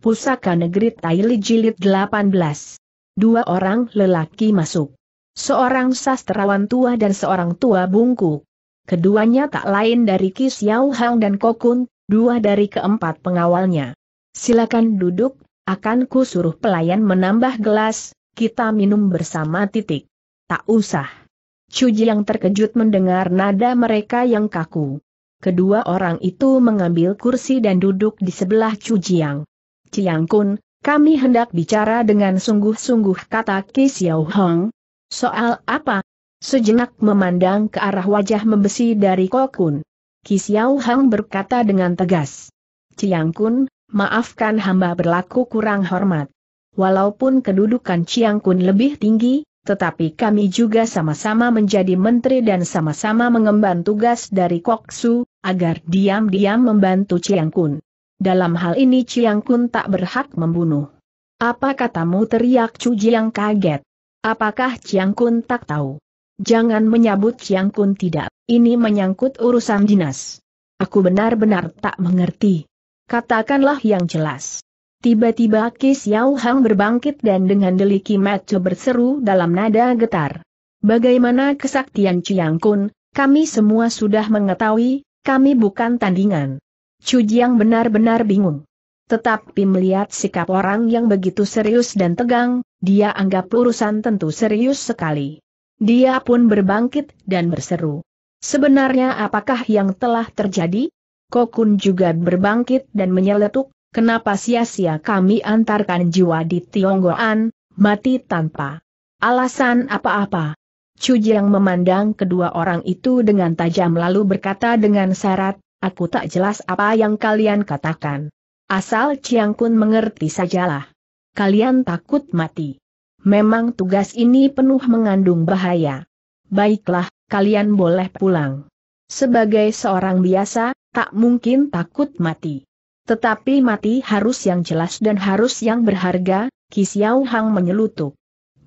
Pusaka Negeri Taili Jilid 18. Dua orang lelaki masuk. Seorang sastrawan tua dan seorang tua bungku. Keduanya tak lain dari Ki Xiao Hang dan Kokun, dua dari keempat pengawalnya. Silakan duduk, akan ku suruh pelayan menambah gelas, kita minum bersama titik. Tak usah. Cuji yang terkejut mendengar nada mereka yang kaku. Kedua orang itu mengambil kursi dan duduk di sebelah Chu Jiang. Ciang Kun, kami hendak bicara dengan sungguh-sungguh kata Ki Xiao Hong. Soal apa? Sejenak memandang ke arah wajah membesi dari Kokun. Ki Xiao Hong berkata dengan tegas. Ciang Kun, maafkan hamba berlaku kurang hormat. Walaupun kedudukan Ciang Kun lebih tinggi, tetapi kami juga sama-sama menjadi menteri dan sama-sama mengemban tugas dari Koksu, agar diam-diam membantu Ciang Kun dalam hal ini Chiang Kun tak berhak membunuh. Apa katamu teriak Chu Jiang kaget. Apakah Chiang Kun tak tahu? Jangan menyambut Chiang Kun tidak, ini menyangkut urusan dinas. Aku benar-benar tak mengerti. Katakanlah yang jelas. Tiba-tiba Ki Xiao Hang berbangkit dan dengan deliki mata berseru dalam nada getar. Bagaimana kesaktian Chiang Kun, kami semua sudah mengetahui, kami bukan tandingan. Chu Jiang benar-benar bingung. Tetapi melihat sikap orang yang begitu serius dan tegang, dia anggap urusan tentu serius sekali. Dia pun berbangkit dan berseru. Sebenarnya apakah yang telah terjadi? Kokun juga berbangkit dan menyeletuk, kenapa sia-sia kami antarkan jiwa di Tionggoan, mati tanpa alasan apa-apa. Cujiang memandang kedua orang itu dengan tajam lalu berkata dengan syarat, Aku tak jelas apa yang kalian katakan. Asal Chiang Kun mengerti sajalah. Kalian takut mati. Memang tugas ini penuh mengandung bahaya. Baiklah, kalian boleh pulang. Sebagai seorang biasa, tak mungkin takut mati. Tetapi mati harus yang jelas dan harus yang berharga, Kisiau Hang menyelutup.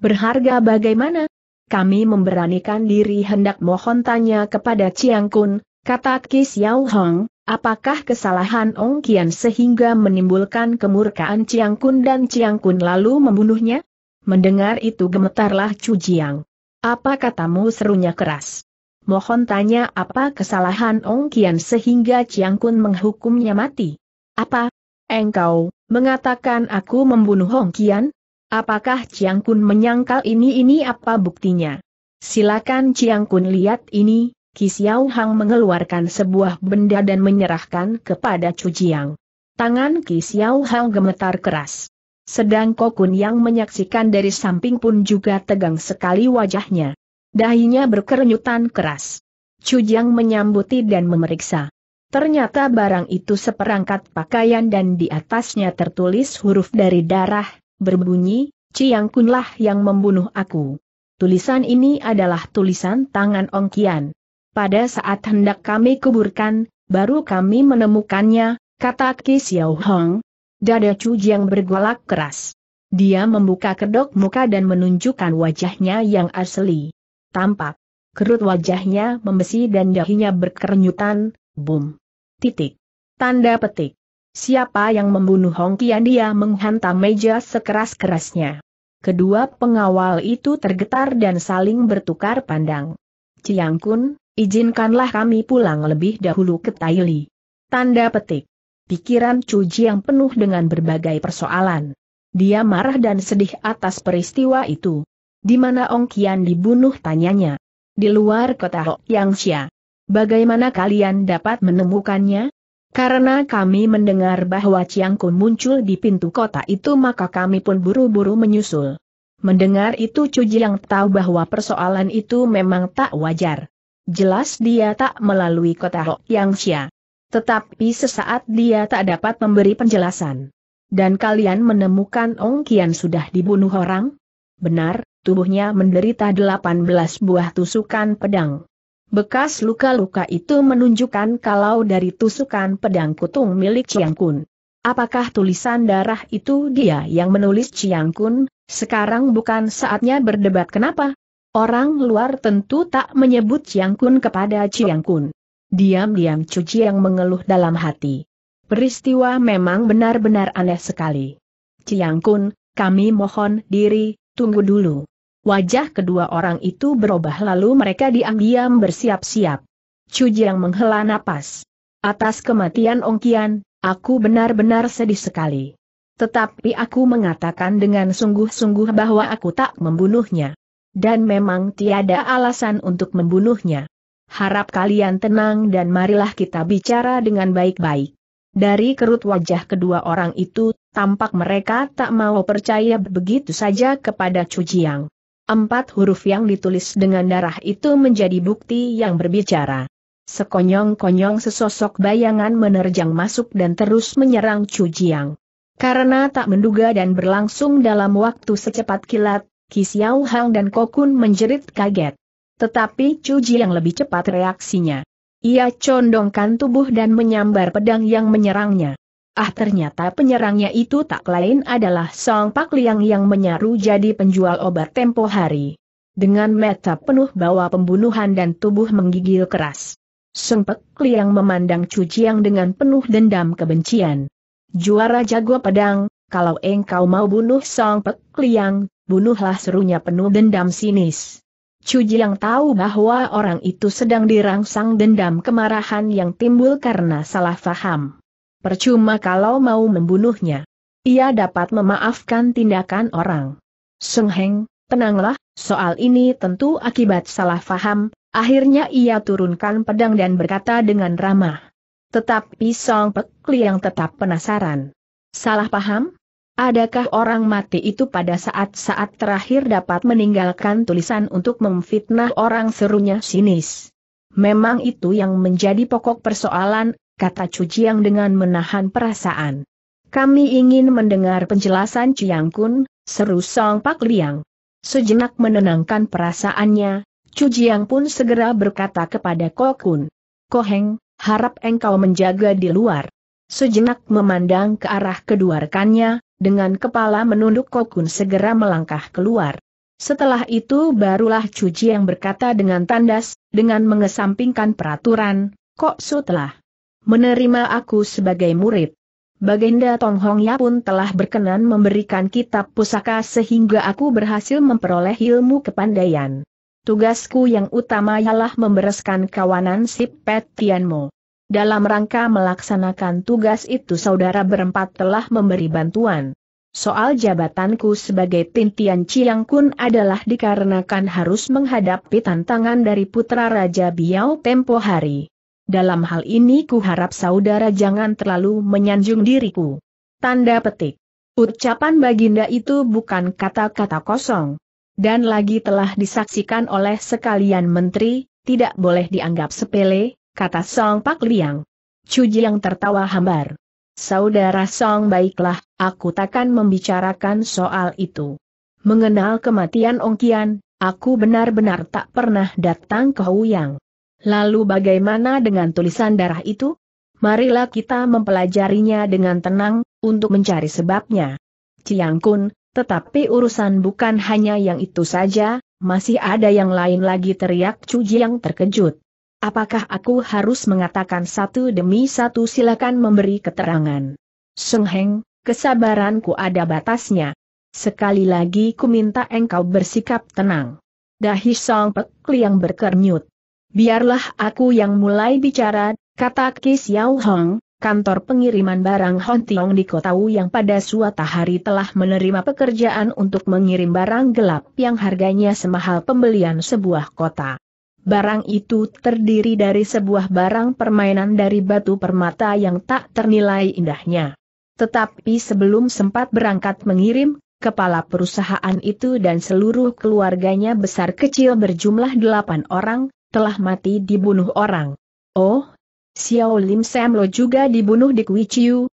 Berharga bagaimana? Kami memberanikan diri hendak mohon tanya kepada Ciang Kun, Kata Ki Xiao Hong, apakah kesalahan Ong Kian sehingga menimbulkan kemurkaan Chiang Kun dan Chiang Kun lalu membunuhnya? Mendengar itu gemetarlah Chu Jiang. Apa katamu serunya keras? Mohon tanya apa kesalahan Ong Kian sehingga Chiang Kun menghukumnya mati? Apa? Engkau, mengatakan aku membunuh Ong Kian? Apakah Chiang Kun menyangkal ini ini apa buktinya? Silakan Chiang Kun lihat ini, Kisiao Hang mengeluarkan sebuah benda dan menyerahkan kepada Chu Jiang. Tangan Kisiao Hang gemetar keras. Sedang Kokun yang menyaksikan dari samping pun juga tegang sekali wajahnya. Dahinya berkerenyutan keras. Chu Jiang menyambuti dan memeriksa. Ternyata barang itu seperangkat pakaian dan di atasnya tertulis huruf dari darah, berbunyi, Ciang Kunlah yang membunuh aku. Tulisan ini adalah tulisan tangan Ongkian pada saat hendak kami kuburkan, baru kami menemukannya, kata Ki Xiao Hong. Dada Chu Jiang bergolak keras. Dia membuka kedok muka dan menunjukkan wajahnya yang asli. Tampak. Kerut wajahnya membesi dan dahinya berkerenyutan, bum. Titik. Tanda petik. Siapa yang membunuh Hong Kian dia menghantam meja sekeras-kerasnya. Kedua pengawal itu tergetar dan saling bertukar pandang. Ciang Kun, Izinkanlah kami pulang lebih dahulu ke Taili. Tanda petik. Pikiran Cuji yang penuh dengan berbagai persoalan. Dia marah dan sedih atas peristiwa itu. Di mana Ong Kian dibunuh tanyanya. Di luar kota Hok Yang Xia. Bagaimana kalian dapat menemukannya? Karena kami mendengar bahwa Chiang Kun muncul di pintu kota itu maka kami pun buru-buru menyusul. Mendengar itu Cuji yang tahu bahwa persoalan itu memang tak wajar. Jelas dia tak melalui kota Hok Yang Xia. Tetapi sesaat dia tak dapat memberi penjelasan. Dan kalian menemukan Ong Kian sudah dibunuh orang? Benar, tubuhnya menderita 18 buah tusukan pedang. Bekas luka-luka itu menunjukkan kalau dari tusukan pedang kutung milik Chiang Kun. Apakah tulisan darah itu dia yang menulis Chiang Kun? Sekarang bukan saatnya berdebat kenapa? Orang luar tentu tak menyebut Chiang Kun kepada Chiang Kun. Diam-diam Cuci Chiang mengeluh dalam hati. Peristiwa memang benar-benar aneh sekali. Chiang Kun, kami mohon diri, tunggu dulu. Wajah kedua orang itu berubah lalu mereka diam-diam bersiap-siap. Cuci Chiang menghela napas. Atas kematian Ong Kian, aku benar-benar sedih sekali. Tetapi aku mengatakan dengan sungguh-sungguh bahwa aku tak membunuhnya dan memang tiada alasan untuk membunuhnya. Harap kalian tenang dan marilah kita bicara dengan baik-baik. Dari kerut wajah kedua orang itu, tampak mereka tak mau percaya begitu saja kepada Cujiang. Empat huruf yang ditulis dengan darah itu menjadi bukti yang berbicara. Sekonyong-konyong sesosok bayangan menerjang masuk dan terus menyerang Cujiang. Karena tak menduga dan berlangsung dalam waktu secepat kilat, Kisiao Hang dan Kokun menjerit kaget. Tetapi Ji yang lebih cepat reaksinya. Ia condongkan tubuh dan menyambar pedang yang menyerangnya. Ah ternyata penyerangnya itu tak lain adalah Song Pak Liang yang menyaru jadi penjual obat tempo hari. Dengan mata penuh bawa pembunuhan dan tubuh menggigil keras. Song Pak Liang memandang Cu Jiang dengan penuh dendam kebencian. Juara jago pedang, kalau engkau mau bunuh Song Pek Liang, bunuhlah serunya penuh dendam sinis. Cuji yang tahu bahwa orang itu sedang dirangsang dendam kemarahan yang timbul karena salah faham. Percuma kalau mau membunuhnya. Ia dapat memaafkan tindakan orang. Seng Heng, tenanglah, soal ini tentu akibat salah faham, akhirnya ia turunkan pedang dan berkata dengan ramah. Tetapi Song Pek Liang tetap penasaran. Salah paham? Adakah orang mati itu pada saat-saat terakhir dapat meninggalkan tulisan untuk memfitnah orang serunya sinis? Memang itu yang menjadi pokok persoalan, kata Cujiang dengan menahan perasaan. Kami ingin mendengar penjelasan Ciang Kun, seru Song Pak Liang. Sejenak menenangkan perasaannya, Cujiang pun segera berkata kepada Kun, Kokun. Heng, harap engkau menjaga di luar. Sejenak memandang ke arah kedua rekannya, dengan kepala menunduk Kokun segera melangkah keluar. Setelah itu barulah Cuci yang berkata dengan tandas, dengan mengesampingkan peraturan, Kok Su telah menerima aku sebagai murid. Baginda Tonghong Ya pun telah berkenan memberikan kitab pusaka sehingga aku berhasil memperoleh ilmu kepandaian. Tugasku yang utama ialah membereskan kawanan si Pet Tianmo. Dalam rangka melaksanakan tugas itu saudara berempat telah memberi bantuan. Soal jabatanku sebagai Tintian Chiang Kun adalah dikarenakan harus menghadapi tantangan dari putra Raja Biao tempo hari. Dalam hal ini ku harap saudara jangan terlalu menyanjung diriku. Tanda petik. Ucapan baginda itu bukan kata-kata kosong. Dan lagi telah disaksikan oleh sekalian menteri, tidak boleh dianggap sepele, kata Song Pak Liang. Cuji yang tertawa hambar. Saudara Song baiklah, aku takkan membicarakan soal itu. Mengenal kematian Ong Kian, aku benar-benar tak pernah datang ke Huyang. Lalu bagaimana dengan tulisan darah itu? Marilah kita mempelajarinya dengan tenang, untuk mencari sebabnya. Ciang Kun, tetapi urusan bukan hanya yang itu saja, masih ada yang lain lagi teriak Cuji yang terkejut. Apakah aku harus mengatakan satu demi satu silakan memberi keterangan? Seng Heng, kesabaranku ada batasnya. Sekali lagi ku minta engkau bersikap tenang. Dahi Song Pek Liang berkernyut. Biarlah aku yang mulai bicara, kata Ki Xiao Hong, kantor pengiriman barang Hong Tiong di kota Wu yang pada suatu hari telah menerima pekerjaan untuk mengirim barang gelap yang harganya semahal pembelian sebuah kota. Barang itu terdiri dari sebuah barang permainan dari batu permata yang tak ternilai indahnya. Tetapi sebelum sempat berangkat mengirim, kepala perusahaan itu dan seluruh keluarganya besar kecil berjumlah delapan orang, telah mati dibunuh orang. Oh, Xiao Lim Samlo juga dibunuh di Kui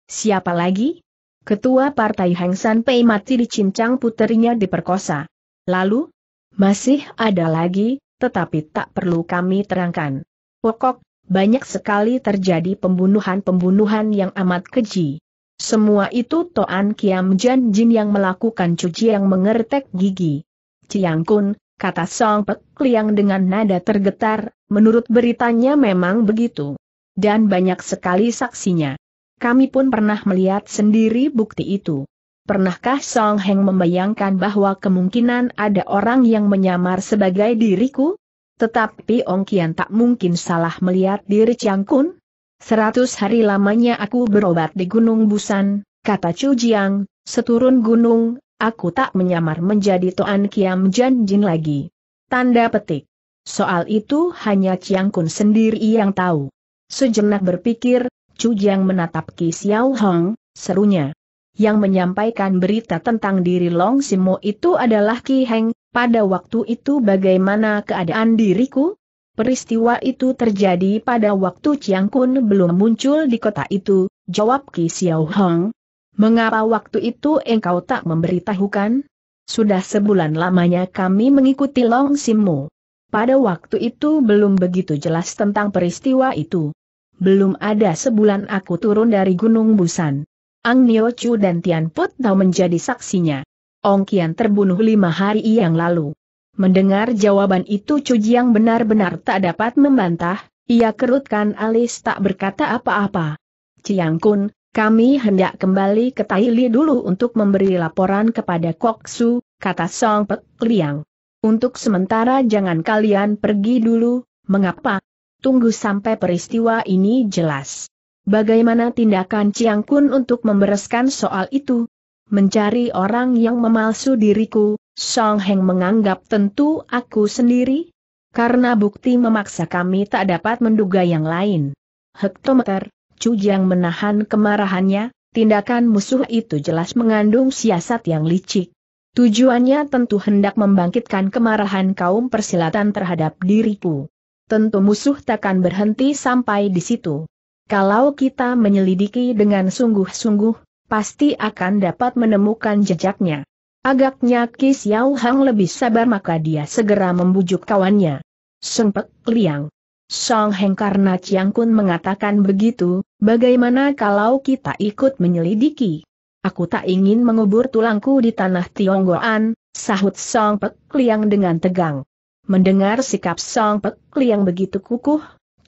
siapa lagi? Ketua Partai Hang San Pei mati di Cincang puterinya diperkosa. Lalu, masih ada lagi, tetapi tak perlu kami terangkan. Pokok, banyak sekali terjadi pembunuhan-pembunuhan yang amat keji. Semua itu Toan Kiam Jan Jin yang melakukan cuci yang mengertek gigi. Ciang Kun, kata Song Pek Liang dengan nada tergetar, menurut beritanya memang begitu. Dan banyak sekali saksinya. Kami pun pernah melihat sendiri bukti itu. Pernahkah Song Heng membayangkan bahwa kemungkinan ada orang yang menyamar sebagai diriku? Tetapi Ong Kian tak mungkin salah melihat diri Chiang Kun. Seratus hari lamanya aku berobat di Gunung Busan, kata Chu Jiang, seturun gunung, aku tak menyamar menjadi Toan Kiam Jan Jin lagi. Tanda petik. Soal itu hanya Chiang Kun sendiri yang tahu. Sejenak berpikir, Chu Jiang menatap Ki Xiao Hong, serunya yang menyampaikan berita tentang diri Long Simo itu adalah Ki Heng, pada waktu itu bagaimana keadaan diriku? Peristiwa itu terjadi pada waktu Chiang Kun belum muncul di kota itu, jawab Ki Xiao Hong. Mengapa waktu itu engkau tak memberitahukan? Sudah sebulan lamanya kami mengikuti Long Simo. Pada waktu itu belum begitu jelas tentang peristiwa itu. Belum ada sebulan aku turun dari Gunung Busan. Ang Nio Chu dan Tian Put Tao menjadi saksinya. Ong Kian terbunuh lima hari yang lalu. Mendengar jawaban itu Chu Jiang benar-benar tak dapat membantah, ia kerutkan alis tak berkata apa-apa. Ciang Kun, kami hendak kembali ke Li dulu untuk memberi laporan kepada Kok Su, kata Song Pek Liang. Untuk sementara jangan kalian pergi dulu, mengapa? Tunggu sampai peristiwa ini jelas. Bagaimana tindakan Ciang Kun untuk membereskan soal itu? Mencari orang yang memalsu diriku, Song Heng menganggap tentu aku sendiri? Karena bukti memaksa kami tak dapat menduga yang lain. Hektometer, Chu Jiang menahan kemarahannya, tindakan musuh itu jelas mengandung siasat yang licik. Tujuannya tentu hendak membangkitkan kemarahan kaum persilatan terhadap diriku. Tentu musuh takkan berhenti sampai di situ. Kalau kita menyelidiki dengan sungguh-sungguh, pasti akan dapat menemukan jejaknya. Agaknya Ki Xiao Hang lebih sabar maka dia segera membujuk kawannya. Sengpek Liang. Song Heng karena Chiang Kun mengatakan begitu, bagaimana kalau kita ikut menyelidiki? Aku tak ingin mengubur tulangku di tanah Tionggoan, sahut Song Pek Liang dengan tegang. Mendengar sikap Song Pek Liang begitu kukuh,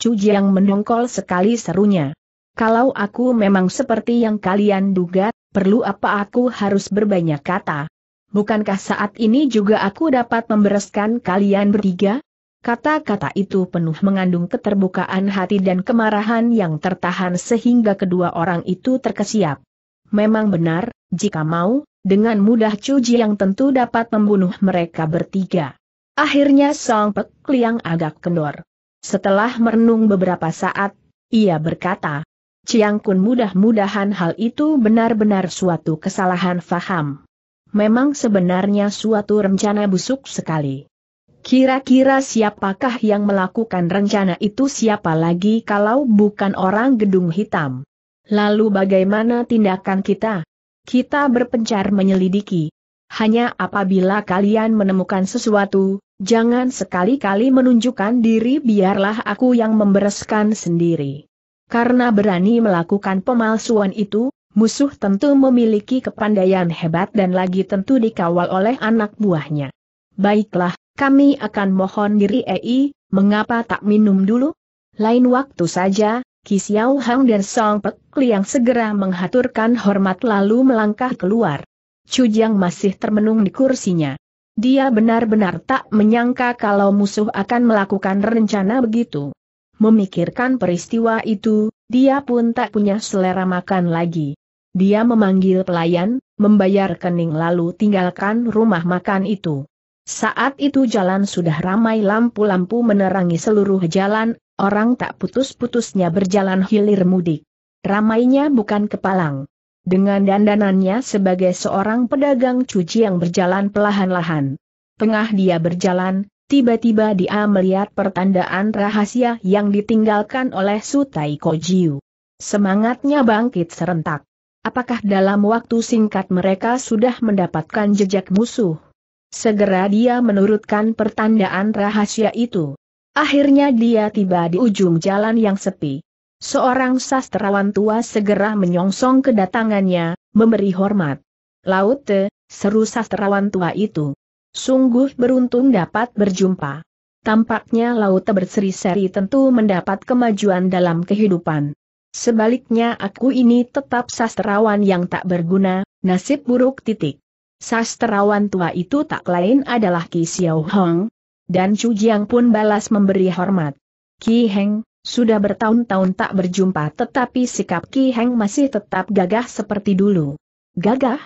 Cujiang mendongkol sekali serunya. Kalau aku memang seperti yang kalian duga, perlu apa aku harus berbanyak kata? Bukankah saat ini juga aku dapat membereskan kalian bertiga? Kata-kata itu penuh mengandung keterbukaan hati dan kemarahan yang tertahan sehingga kedua orang itu terkesiap. Memang benar, jika mau, dengan mudah Cuji yang tentu dapat membunuh mereka bertiga. Akhirnya Song Pek Liang agak kendor. Setelah merenung beberapa saat, ia berkata, Ciang Kun mudah-mudahan hal itu benar-benar suatu kesalahan faham. Memang sebenarnya suatu rencana busuk sekali. Kira-kira siapakah yang melakukan rencana itu siapa lagi kalau bukan orang gedung hitam? Lalu bagaimana tindakan kita? Kita berpencar menyelidiki, hanya apabila kalian menemukan sesuatu, jangan sekali-kali menunjukkan diri biarlah aku yang membereskan sendiri. Karena berani melakukan pemalsuan itu, musuh tentu memiliki kepandaian hebat dan lagi tentu dikawal oleh anak buahnya. Baiklah, kami akan mohon diri EI, mengapa tak minum dulu? Lain waktu saja, Ki Hang dan Song Pek Liang segera menghaturkan hormat lalu melangkah keluar. Jiang masih termenung di kursinya. Dia benar-benar tak menyangka kalau musuh akan melakukan rencana begitu. Memikirkan peristiwa itu, dia pun tak punya selera makan lagi. Dia memanggil pelayan, membayar kening lalu tinggalkan rumah makan itu. Saat itu jalan sudah ramai lampu-lampu menerangi seluruh jalan, orang tak putus-putusnya berjalan hilir mudik. Ramainya bukan kepalang dengan dandanannya sebagai seorang pedagang cuci yang berjalan perlahan-lahan. Tengah dia berjalan, tiba-tiba dia melihat pertandaan rahasia yang ditinggalkan oleh Sutai Kojiu. Semangatnya bangkit serentak. Apakah dalam waktu singkat mereka sudah mendapatkan jejak musuh? Segera dia menurutkan pertandaan rahasia itu. Akhirnya dia tiba di ujung jalan yang sepi. Seorang sastrawan tua segera menyongsong kedatangannya, memberi hormat. Laute, seru sastrawan tua itu. Sungguh beruntung dapat berjumpa. Tampaknya Laute berseri-seri tentu mendapat kemajuan dalam kehidupan. Sebaliknya aku ini tetap sastrawan yang tak berguna, nasib buruk titik. Sastrawan tua itu tak lain adalah Ki Xiao Hong. Dan Chu Jiang pun balas memberi hormat. Ki Heng, sudah bertahun-tahun tak berjumpa tetapi sikap Ki Heng masih tetap gagah seperti dulu. Gagah?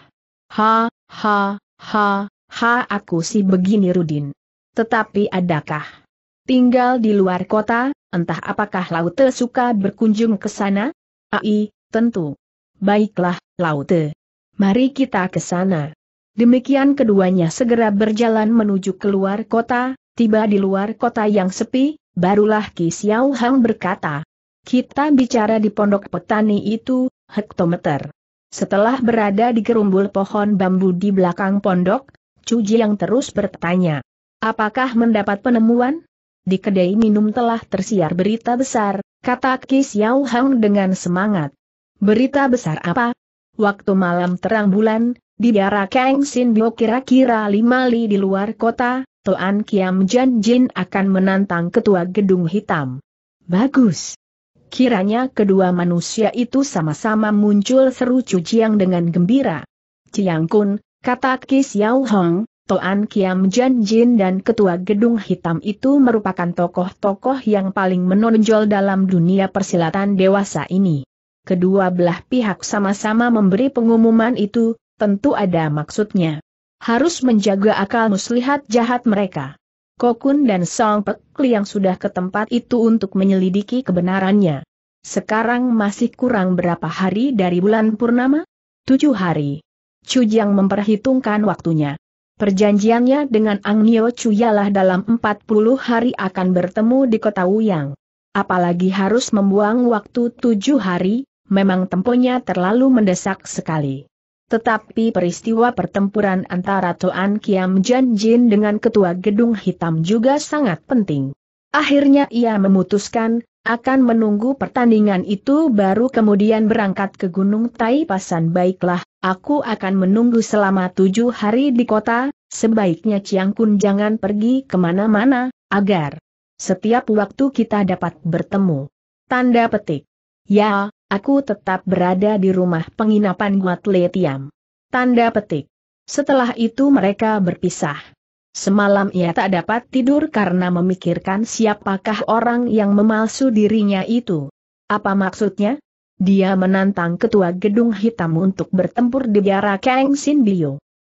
Ha, ha, ha, ha aku sih begini Rudin. Tetapi adakah? Tinggal di luar kota, entah apakah Laute suka berkunjung ke sana? Ai, tentu. Baiklah, Laute. Mari kita ke sana. Demikian keduanya segera berjalan menuju keluar kota, tiba di luar kota yang sepi, Barulah Ki Xiao Hang berkata, kita bicara di pondok petani itu, hektometer. Setelah berada di gerumbul pohon bambu di belakang pondok, Cuji yang terus bertanya, apakah mendapat penemuan? Di kedai minum telah tersiar berita besar, kata Ki Xiao Hang dengan semangat. Berita besar apa? Waktu malam terang bulan, di daerah Kang Sin Bio kira-kira lima li di luar kota, Toan Kiam Jan Jin akan menantang ketua gedung hitam. Bagus. Kiranya kedua manusia itu sama-sama muncul seru Yang dengan gembira. Ciang Kun, kata Ki Xiao Hong, Toan Kiam Jan Jin dan ketua gedung hitam itu merupakan tokoh-tokoh yang paling menonjol dalam dunia persilatan dewasa ini. Kedua belah pihak sama-sama memberi pengumuman itu, tentu ada maksudnya harus menjaga akal muslihat jahat mereka. Kokun dan Song Pek Liang sudah ke tempat itu untuk menyelidiki kebenarannya. Sekarang masih kurang berapa hari dari bulan Purnama? Tujuh hari. Chu Jiang memperhitungkan waktunya. Perjanjiannya dengan Ang Nio Chu ialah dalam empat puluh hari akan bertemu di kota Wuyang. Apalagi harus membuang waktu tujuh hari, memang temponya terlalu mendesak sekali. Tetapi peristiwa pertempuran antara Toan Kiam Jan Jin dengan Ketua Gedung Hitam juga sangat penting. Akhirnya ia memutuskan, akan menunggu pertandingan itu baru kemudian berangkat ke Gunung Taipasan baiklah, aku akan menunggu selama tujuh hari di kota, sebaiknya Chiang Kun jangan pergi kemana-mana, agar setiap waktu kita dapat bertemu. Tanda petik. Ya, Aku tetap berada di rumah penginapan Guat Tanda petik. Setelah itu mereka berpisah. Semalam ia tak dapat tidur karena memikirkan siapakah orang yang memalsu dirinya itu. Apa maksudnya? Dia menantang ketua gedung hitam untuk bertempur di biara Kang Sin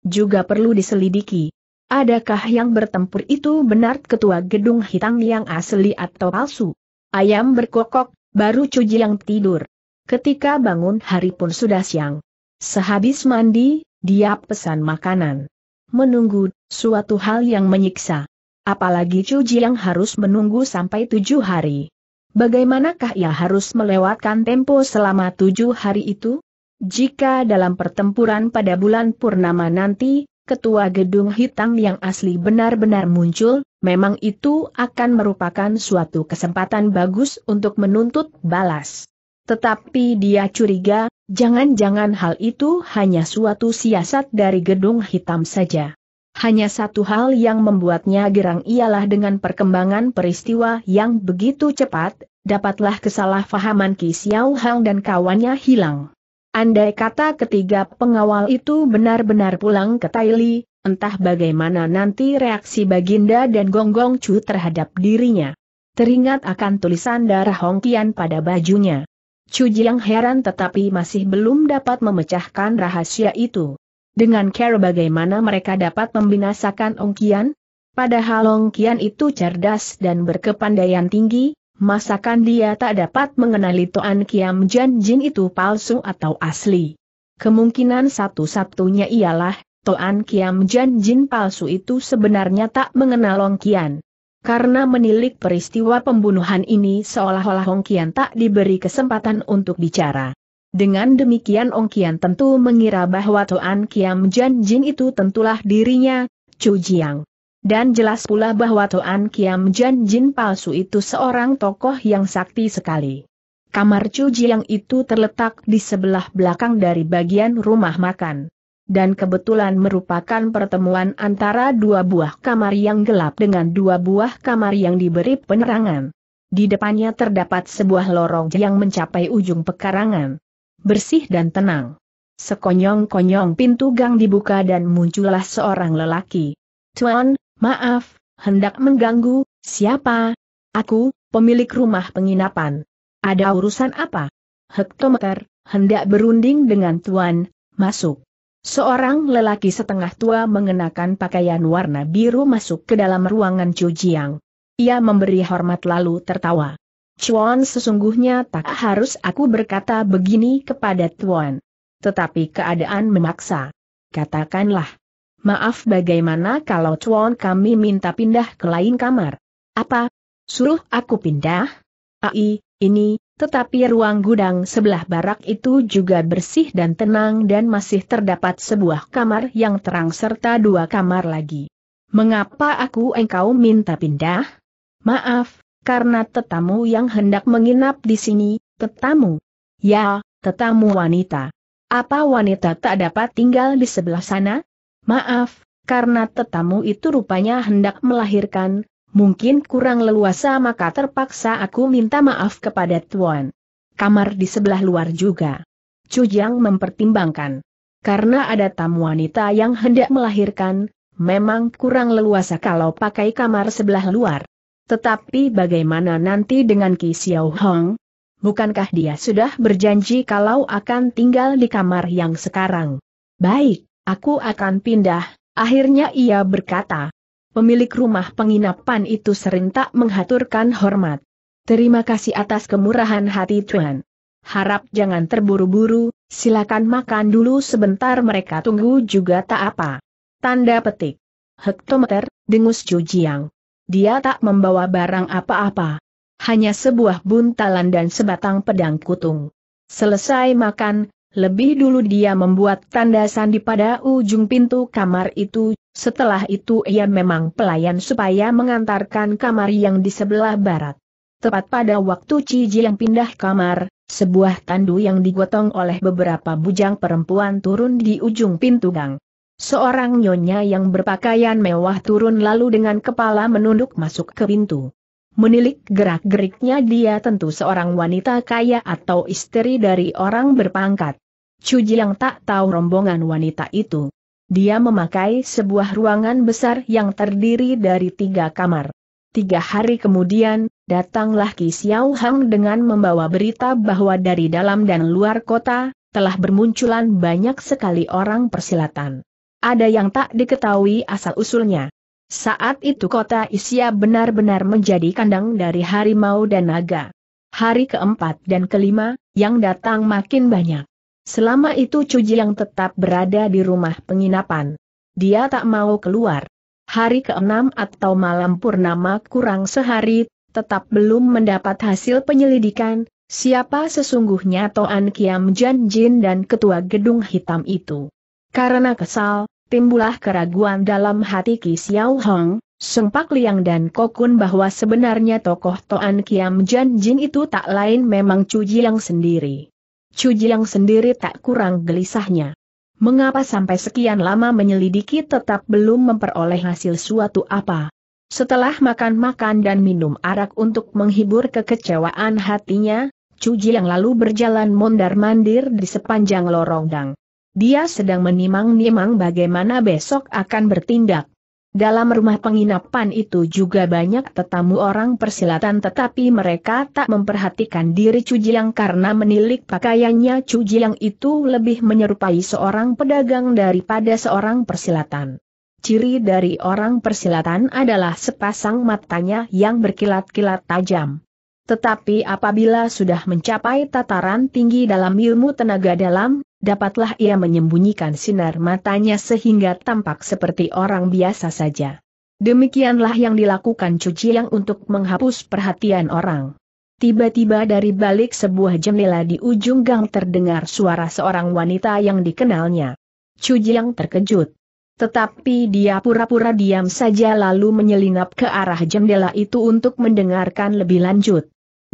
Juga perlu diselidiki. Adakah yang bertempur itu benar ketua gedung hitam yang asli atau palsu? Ayam berkokok, baru Cuji yang tidur. Ketika bangun hari pun sudah siang. Sehabis mandi, dia pesan makanan. Menunggu, suatu hal yang menyiksa. Apalagi Cuji yang harus menunggu sampai tujuh hari. Bagaimanakah ia harus melewatkan tempo selama tujuh hari itu? Jika dalam pertempuran pada bulan Purnama nanti, ketua gedung hitam yang asli benar-benar muncul, memang itu akan merupakan suatu kesempatan bagus untuk menuntut balas. Tetapi dia curiga, jangan-jangan hal itu hanya suatu siasat dari gedung hitam saja. Hanya satu hal yang membuatnya gerang ialah dengan perkembangan peristiwa yang begitu cepat, dapatlah kesalahpahaman Ki Xiao Hang dan kawannya hilang. Andai kata ketiga pengawal itu benar-benar pulang ke Taili, entah bagaimana nanti reaksi Baginda dan Gonggong Chu terhadap dirinya. Teringat akan tulisan darah Hong Qian pada bajunya. Chu Jiang heran tetapi masih belum dapat memecahkan rahasia itu. Dengan cara bagaimana mereka dapat membinasakan Ong Kian? Padahal Ong Kian itu cerdas dan berkepandaian tinggi, masakan dia tak dapat mengenali Toan Kiam Jan Jin itu palsu atau asli. Kemungkinan satu-satunya ialah, Toan Kiam Jan Jin palsu itu sebenarnya tak mengenal Ong Kian karena menilik peristiwa pembunuhan ini seolah-olah Hong Kian tak diberi kesempatan untuk bicara. Dengan demikian Ong Kian tentu mengira bahwa Tuan Kiam Jan Jin itu tentulah dirinya, Chu Jiang. Dan jelas pula bahwa Tuan Kiam Jan Jin palsu itu seorang tokoh yang sakti sekali. Kamar Chu Jiang itu terletak di sebelah belakang dari bagian rumah makan dan kebetulan merupakan pertemuan antara dua buah kamar yang gelap dengan dua buah kamar yang diberi penerangan. Di depannya terdapat sebuah lorong yang mencapai ujung pekarangan. Bersih dan tenang. Sekonyong-konyong pintu gang dibuka dan muncullah seorang lelaki. Tuan, maaf, hendak mengganggu, siapa? Aku, pemilik rumah penginapan. Ada urusan apa? Hektometer, hendak berunding dengan Tuan, masuk. Seorang lelaki setengah tua mengenakan pakaian warna biru masuk ke dalam ruangan Cujiang. Ia memberi hormat lalu tertawa. Chuan sesungguhnya tak harus aku berkata begini kepada Tuan. Tetapi keadaan memaksa. Katakanlah. Maaf bagaimana kalau Chuan kami minta pindah ke lain kamar? Apa? Suruh aku pindah? Ai, ini, tetapi ruang gudang sebelah barak itu juga bersih dan tenang dan masih terdapat sebuah kamar yang terang serta dua kamar lagi. Mengapa aku engkau minta pindah? Maaf, karena tetamu yang hendak menginap di sini, tetamu. Ya, tetamu wanita. Apa wanita tak dapat tinggal di sebelah sana? Maaf, karena tetamu itu rupanya hendak melahirkan, mungkin kurang leluasa maka terpaksa aku minta maaf kepada Tuan. Kamar di sebelah luar juga. Cujang mempertimbangkan. Karena ada tamu wanita yang hendak melahirkan, memang kurang leluasa kalau pakai kamar sebelah luar. Tetapi bagaimana nanti dengan Ki Xiao Hong? Bukankah dia sudah berjanji kalau akan tinggal di kamar yang sekarang? Baik, aku akan pindah, akhirnya ia berkata pemilik rumah penginapan itu serentak menghaturkan hormat. Terima kasih atas kemurahan hati Tuhan. Harap jangan terburu-buru, silakan makan dulu sebentar mereka tunggu juga tak apa. Tanda petik. Hektometer, dengus Jujiang. Dia tak membawa barang apa-apa. Hanya sebuah buntalan dan sebatang pedang kutung. Selesai makan, lebih dulu dia membuat tanda sandi pada ujung pintu kamar itu, setelah itu ia memang pelayan supaya mengantarkan kamar yang di sebelah barat. Tepat pada waktu Ciji yang pindah kamar, sebuah tandu yang digotong oleh beberapa bujang perempuan turun di ujung pintu gang. Seorang nyonya yang berpakaian mewah turun lalu dengan kepala menunduk masuk ke pintu. Menilik gerak-geriknya dia tentu seorang wanita kaya atau istri dari orang berpangkat. Chu Jiang tak tahu rombongan wanita itu. Dia memakai sebuah ruangan besar yang terdiri dari tiga kamar. Tiga hari kemudian, datanglah Qi Xiao Hang dengan membawa berita bahwa dari dalam dan luar kota, telah bermunculan banyak sekali orang persilatan. Ada yang tak diketahui asal-usulnya. Saat itu kota Isia benar-benar menjadi kandang dari harimau dan naga. Hari keempat dan kelima, yang datang makin banyak. Selama itu Chu yang tetap berada di rumah penginapan. Dia tak mau keluar. Hari keenam atau malam purnama kurang sehari, tetap belum mendapat hasil penyelidikan, siapa sesungguhnya Toan Kiam Jan Jin dan ketua gedung hitam itu. Karena kesal, timbulah keraguan dalam hati Ki Xiao Hong, Sempak Liang dan Kokun bahwa sebenarnya tokoh Toan Kiam Jan Jin itu tak lain memang Cuji yang sendiri. Chu Jiang sendiri tak kurang gelisahnya. Mengapa sampai sekian lama menyelidiki tetap belum memperoleh hasil suatu apa? Setelah makan-makan dan minum arak untuk menghibur kekecewaan hatinya, Chu Jiang lalu berjalan mondar-mandir di sepanjang lorong dang. Dia sedang menimang-nimang bagaimana besok akan bertindak. Dalam rumah penginapan itu juga banyak tetamu orang persilatan tetapi mereka tak memperhatikan diri Cujilang karena menilik pakaiannya Cujilang itu lebih menyerupai seorang pedagang daripada seorang persilatan. Ciri dari orang persilatan adalah sepasang matanya yang berkilat-kilat tajam. Tetapi apabila sudah mencapai tataran tinggi dalam ilmu tenaga dalam, dapatlah ia menyembunyikan sinar matanya sehingga tampak seperti orang biasa saja. Demikianlah yang dilakukan cuci yang untuk menghapus perhatian orang. Tiba-tiba dari balik sebuah jendela di ujung gang terdengar suara seorang wanita yang dikenalnya. Cuji yang terkejut. Tetapi dia pura-pura diam saja lalu menyelinap ke arah jendela itu untuk mendengarkan lebih lanjut.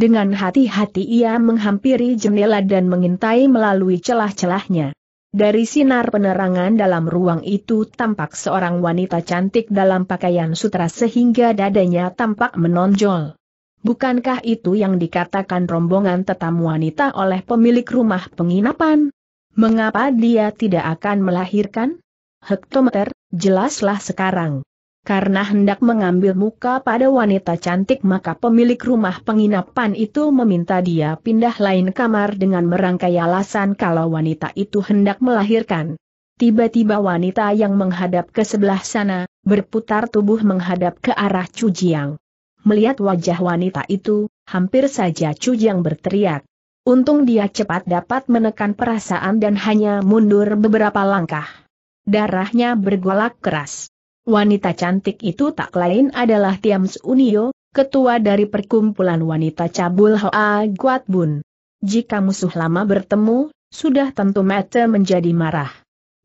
Dengan hati-hati ia menghampiri jendela dan mengintai melalui celah-celahnya. Dari sinar penerangan dalam ruang itu tampak seorang wanita cantik dalam pakaian sutra sehingga dadanya tampak menonjol. Bukankah itu yang dikatakan rombongan tetamu wanita oleh pemilik rumah penginapan? Mengapa dia tidak akan melahirkan? Hektometer, jelaslah sekarang. Karena hendak mengambil muka pada wanita cantik maka pemilik rumah penginapan itu meminta dia pindah lain kamar dengan merangkai alasan kalau wanita itu hendak melahirkan. Tiba-tiba wanita yang menghadap ke sebelah sana, berputar tubuh menghadap ke arah Cujiang. Melihat wajah wanita itu, hampir saja Cujiang berteriak. Untung dia cepat dapat menekan perasaan dan hanya mundur beberapa langkah. Darahnya bergolak keras. Wanita cantik itu tak lain adalah Tiams Unio, ketua dari perkumpulan wanita Cabul Hoa Guat Bun. Jika musuh lama bertemu, sudah tentu mata menjadi marah.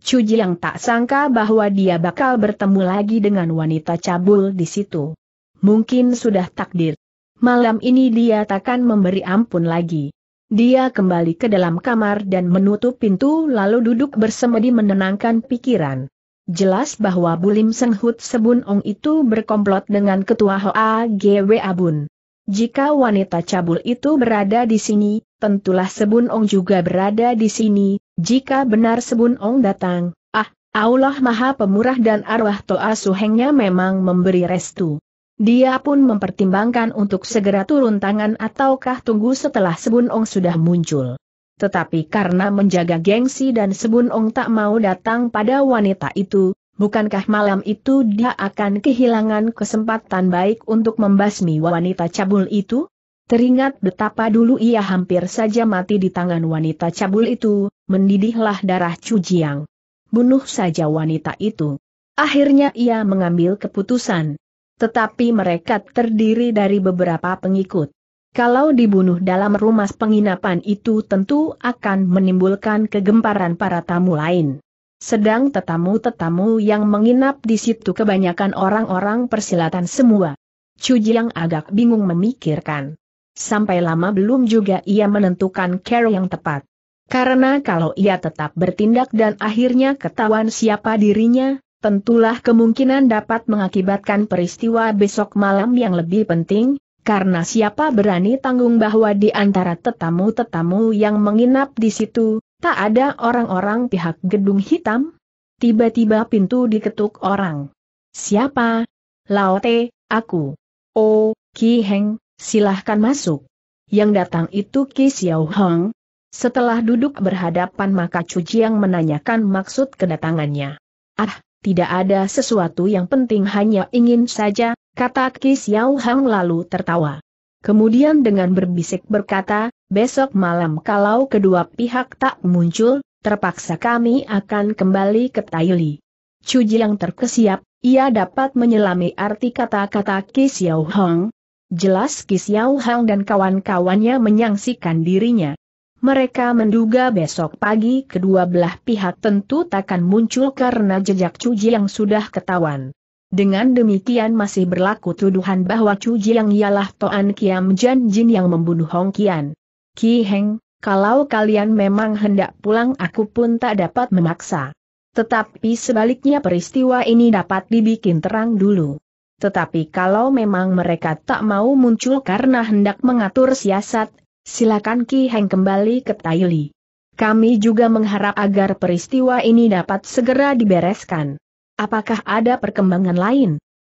Cuji yang tak sangka bahwa dia bakal bertemu lagi dengan wanita cabul di situ. Mungkin sudah takdir. Malam ini dia takkan memberi ampun lagi. Dia kembali ke dalam kamar dan menutup pintu lalu duduk bersemedi menenangkan pikiran. Jelas bahwa Bulim Senghut Sebunong itu berkomplot dengan ketua Hoa Gw Abun. Jika wanita cabul itu berada di sini, tentulah Sebunong juga berada di sini, jika benar Sebunong datang, ah, Allah Maha Pemurah dan arwah Toa Suhengnya memang memberi restu. Dia pun mempertimbangkan untuk segera turun tangan ataukah tunggu setelah Sebunong sudah muncul tetapi karena menjaga gengsi dan Sebun Ong tak mau datang pada wanita itu, bukankah malam itu dia akan kehilangan kesempatan baik untuk membasmi wanita cabul itu? Teringat betapa dulu ia hampir saja mati di tangan wanita cabul itu, mendidihlah darah cujiang. Bunuh saja wanita itu. Akhirnya ia mengambil keputusan. Tetapi mereka terdiri dari beberapa pengikut. Kalau dibunuh dalam rumah penginapan itu tentu akan menimbulkan kegemparan para tamu lain. Sedang tetamu-tetamu yang menginap di situ kebanyakan orang-orang persilatan semua. Chu Jiang agak bingung memikirkan. Sampai lama belum juga ia menentukan cara yang tepat. Karena kalau ia tetap bertindak dan akhirnya ketahuan siapa dirinya, tentulah kemungkinan dapat mengakibatkan peristiwa besok malam yang lebih penting, karena siapa berani tanggung bahwa di antara tetamu-tetamu yang menginap di situ, tak ada orang-orang pihak gedung hitam? Tiba-tiba pintu diketuk orang. Siapa? Laote, aku. Oh, Ki Heng, silahkan masuk. Yang datang itu Ki Xiao Hong. Setelah duduk berhadapan maka Chu Jiang menanyakan maksud kedatangannya. Ah, tidak ada sesuatu yang penting hanya ingin saja Kata Ki Xiao Hang lalu tertawa. Kemudian dengan berbisik berkata, besok malam kalau kedua pihak tak muncul, terpaksa kami akan kembali ke Taili. Cuji yang terkesiap, ia dapat menyelami arti kata-kata Ki Xiao Hang. Jelas Ki Xiao Hang dan kawan-kawannya menyangsikan dirinya. Mereka menduga besok pagi kedua belah pihak tentu takkan muncul karena jejak cuji yang sudah ketahuan. Dengan demikian masih berlaku tuduhan bahwa Chu Jiang ialah Toan Kiam Jan Jin yang membunuh Hong Kian. Ki Heng, kalau kalian memang hendak pulang aku pun tak dapat memaksa. Tetapi sebaliknya peristiwa ini dapat dibikin terang dulu. Tetapi kalau memang mereka tak mau muncul karena hendak mengatur siasat, silakan Ki Heng kembali ke Taili. Kami juga mengharap agar peristiwa ini dapat segera dibereskan. Apakah ada perkembangan lain?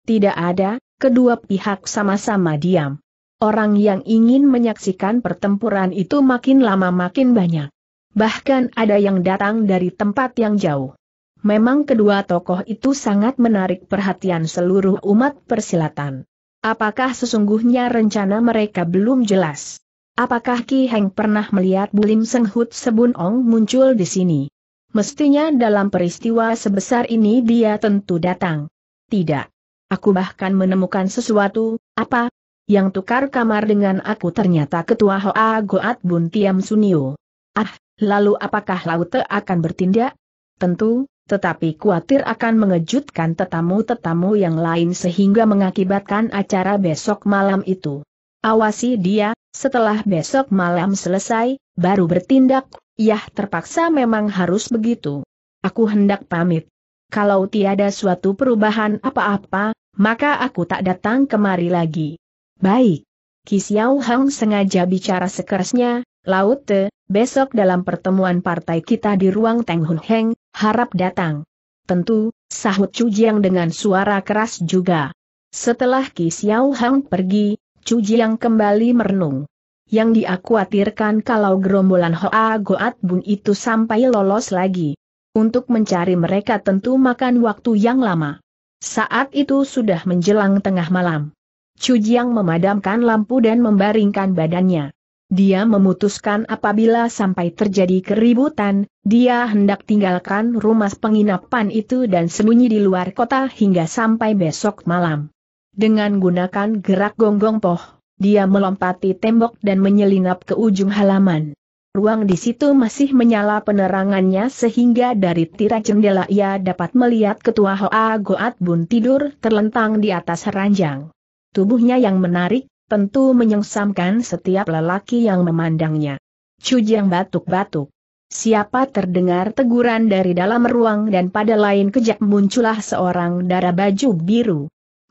Tidak ada, kedua pihak sama-sama diam. Orang yang ingin menyaksikan pertempuran itu makin lama makin banyak. Bahkan ada yang datang dari tempat yang jauh. Memang kedua tokoh itu sangat menarik perhatian seluruh umat persilatan. Apakah sesungguhnya rencana mereka belum jelas? Apakah Ki Heng pernah melihat Bulim Senghut Sebun Ong muncul di sini? Mestinya dalam peristiwa sebesar ini dia tentu datang. Tidak. Aku bahkan menemukan sesuatu, apa? Yang tukar kamar dengan aku ternyata ketua Hoa Goat Bun Tiam Sunio. Ah, lalu apakah Laute akan bertindak? Tentu, tetapi khawatir akan mengejutkan tetamu-tetamu yang lain sehingga mengakibatkan acara besok malam itu. Awasi dia, setelah besok malam selesai, baru bertindak Yah terpaksa memang harus begitu. Aku hendak pamit. Kalau tiada suatu perubahan apa-apa, maka aku tak datang kemari lagi. Baik. Xiao Hang sengaja bicara sekerasnya, Laute, besok dalam pertemuan partai kita di ruang Teng Hun Heng, harap datang. Tentu, sahut Chu Jiang dengan suara keras juga. Setelah Ki Xiao Hang pergi, Chu Jiang kembali merenung yang diakuatirkan kalau gerombolan Hoa Goat Bun itu sampai lolos lagi. Untuk mencari mereka tentu makan waktu yang lama. Saat itu sudah menjelang tengah malam. Jiang memadamkan lampu dan membaringkan badannya. Dia memutuskan apabila sampai terjadi keributan, dia hendak tinggalkan rumah penginapan itu dan sembunyi di luar kota hingga sampai besok malam. Dengan gunakan gerak gonggong poh, dia melompati tembok dan menyelinap ke ujung halaman. Ruang di situ masih menyala penerangannya sehingga dari tirai jendela ia dapat melihat ketua Hoa Goat Bun tidur terlentang di atas ranjang. Tubuhnya yang menarik, tentu menyengsamkan setiap lelaki yang memandangnya. Cujang batuk-batuk. Siapa terdengar teguran dari dalam ruang dan pada lain kejap muncullah seorang darah baju biru.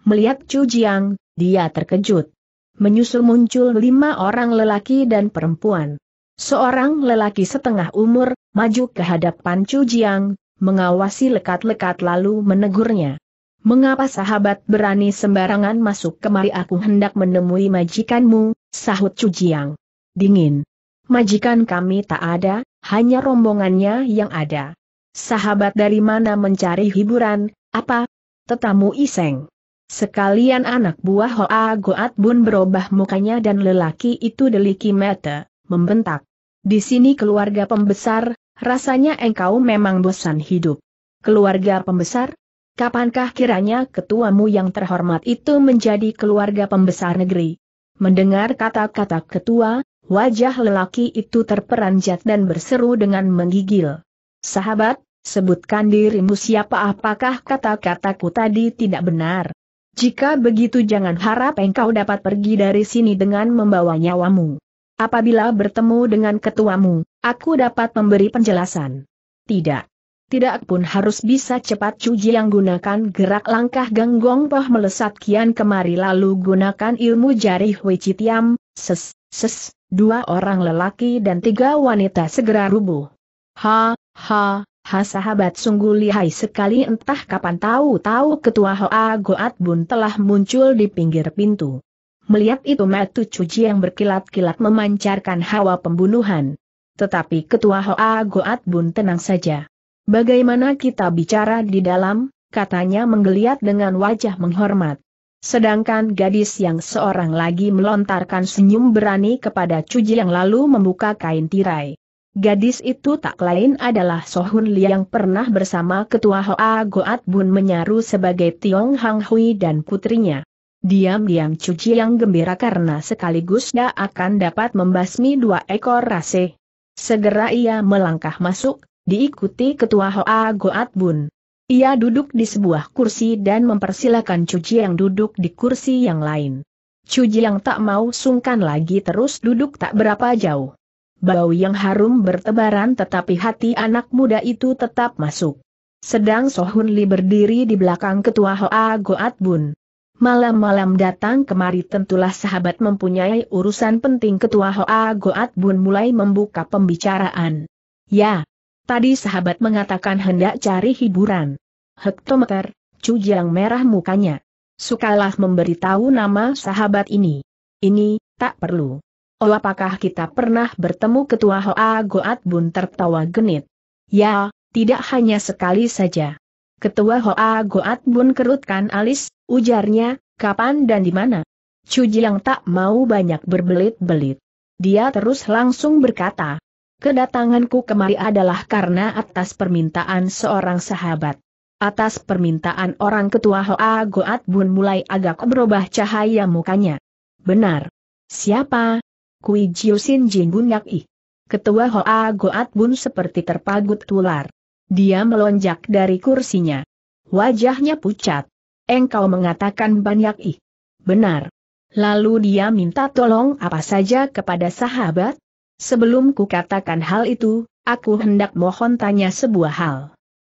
Melihat Cujiang, dia terkejut menyusul muncul lima orang lelaki dan perempuan. Seorang lelaki setengah umur, maju ke hadapan Chu Jiang, mengawasi lekat-lekat lalu menegurnya. Mengapa sahabat berani sembarangan masuk kemari aku hendak menemui majikanmu, sahut Chu Jiang. Dingin. Majikan kami tak ada, hanya rombongannya yang ada. Sahabat dari mana mencari hiburan, apa? Tetamu Iseng. Sekalian anak buah Hoa Goat Bun berubah mukanya dan lelaki itu deliki mata, membentak. Di sini keluarga pembesar, rasanya engkau memang bosan hidup. Keluarga pembesar? Kapankah kiranya ketuamu yang terhormat itu menjadi keluarga pembesar negeri? Mendengar kata-kata ketua, wajah lelaki itu terperanjat dan berseru dengan menggigil. Sahabat, sebutkan dirimu siapa apakah kata-kataku tadi tidak benar? Jika begitu jangan harap engkau dapat pergi dari sini dengan membawa nyawamu. Apabila bertemu dengan ketuamu, aku dapat memberi penjelasan. Tidak. Tidak pun harus bisa cepat cuji yang gunakan gerak langkah genggong poh melesat kian kemari lalu gunakan ilmu jari Hui Citiam, ses, ses, dua orang lelaki dan tiga wanita segera rubuh. Ha, ha, Ha sahabat sungguh lihai sekali entah kapan tahu-tahu ketua Hoa Goat Bun telah muncul di pinggir pintu. Melihat itu Matu Cuci yang berkilat-kilat memancarkan hawa pembunuhan. Tetapi ketua Hoa Goat Bun tenang saja. Bagaimana kita bicara di dalam, katanya menggeliat dengan wajah menghormat. Sedangkan gadis yang seorang lagi melontarkan senyum berani kepada Cuji yang lalu membuka kain tirai. Gadis itu tak lain adalah Sohun Li yang pernah bersama ketua Hoa Goat Bun menyaru sebagai Tiong Hang Hui dan putrinya. Diam-diam Cuci yang gembira karena sekaligus dia akan dapat membasmi dua ekor rase. Segera ia melangkah masuk, diikuti ketua Hoa Goat Bun. Ia duduk di sebuah kursi dan mempersilahkan Cuci yang duduk di kursi yang lain. Cuci yang tak mau sungkan lagi terus duduk tak berapa jauh bau yang harum bertebaran tetapi hati anak muda itu tetap masuk. Sedang Sohun Li berdiri di belakang ketua Hoa Goat Bun. Malam-malam datang kemari tentulah sahabat mempunyai urusan penting ketua Hoa Goat Bun mulai membuka pembicaraan. Ya, tadi sahabat mengatakan hendak cari hiburan. Hektometer, Cujang merah mukanya. Sukalah memberitahu nama sahabat ini. Ini, tak perlu. Oh apakah kita pernah bertemu ketua Hoa Goat Bun tertawa genit? Ya, tidak hanya sekali saja. Ketua Hoa Goat Bun kerutkan alis, ujarnya, kapan dan di mana? Cuji yang tak mau banyak berbelit-belit. Dia terus langsung berkata, Kedatanganku kemari adalah karena atas permintaan seorang sahabat. Atas permintaan orang ketua Hoa Goat Bun mulai agak berubah cahaya mukanya. Benar. Siapa? Kui Jiu Sin Jin Bun Yak I. Ketua Hoa Goat Bun seperti terpagut tular. Dia melonjak dari kursinya. Wajahnya pucat. Engkau mengatakan banyak i. Benar. Lalu dia minta tolong apa saja kepada sahabat? Sebelum ku katakan hal itu, aku hendak mohon tanya sebuah hal.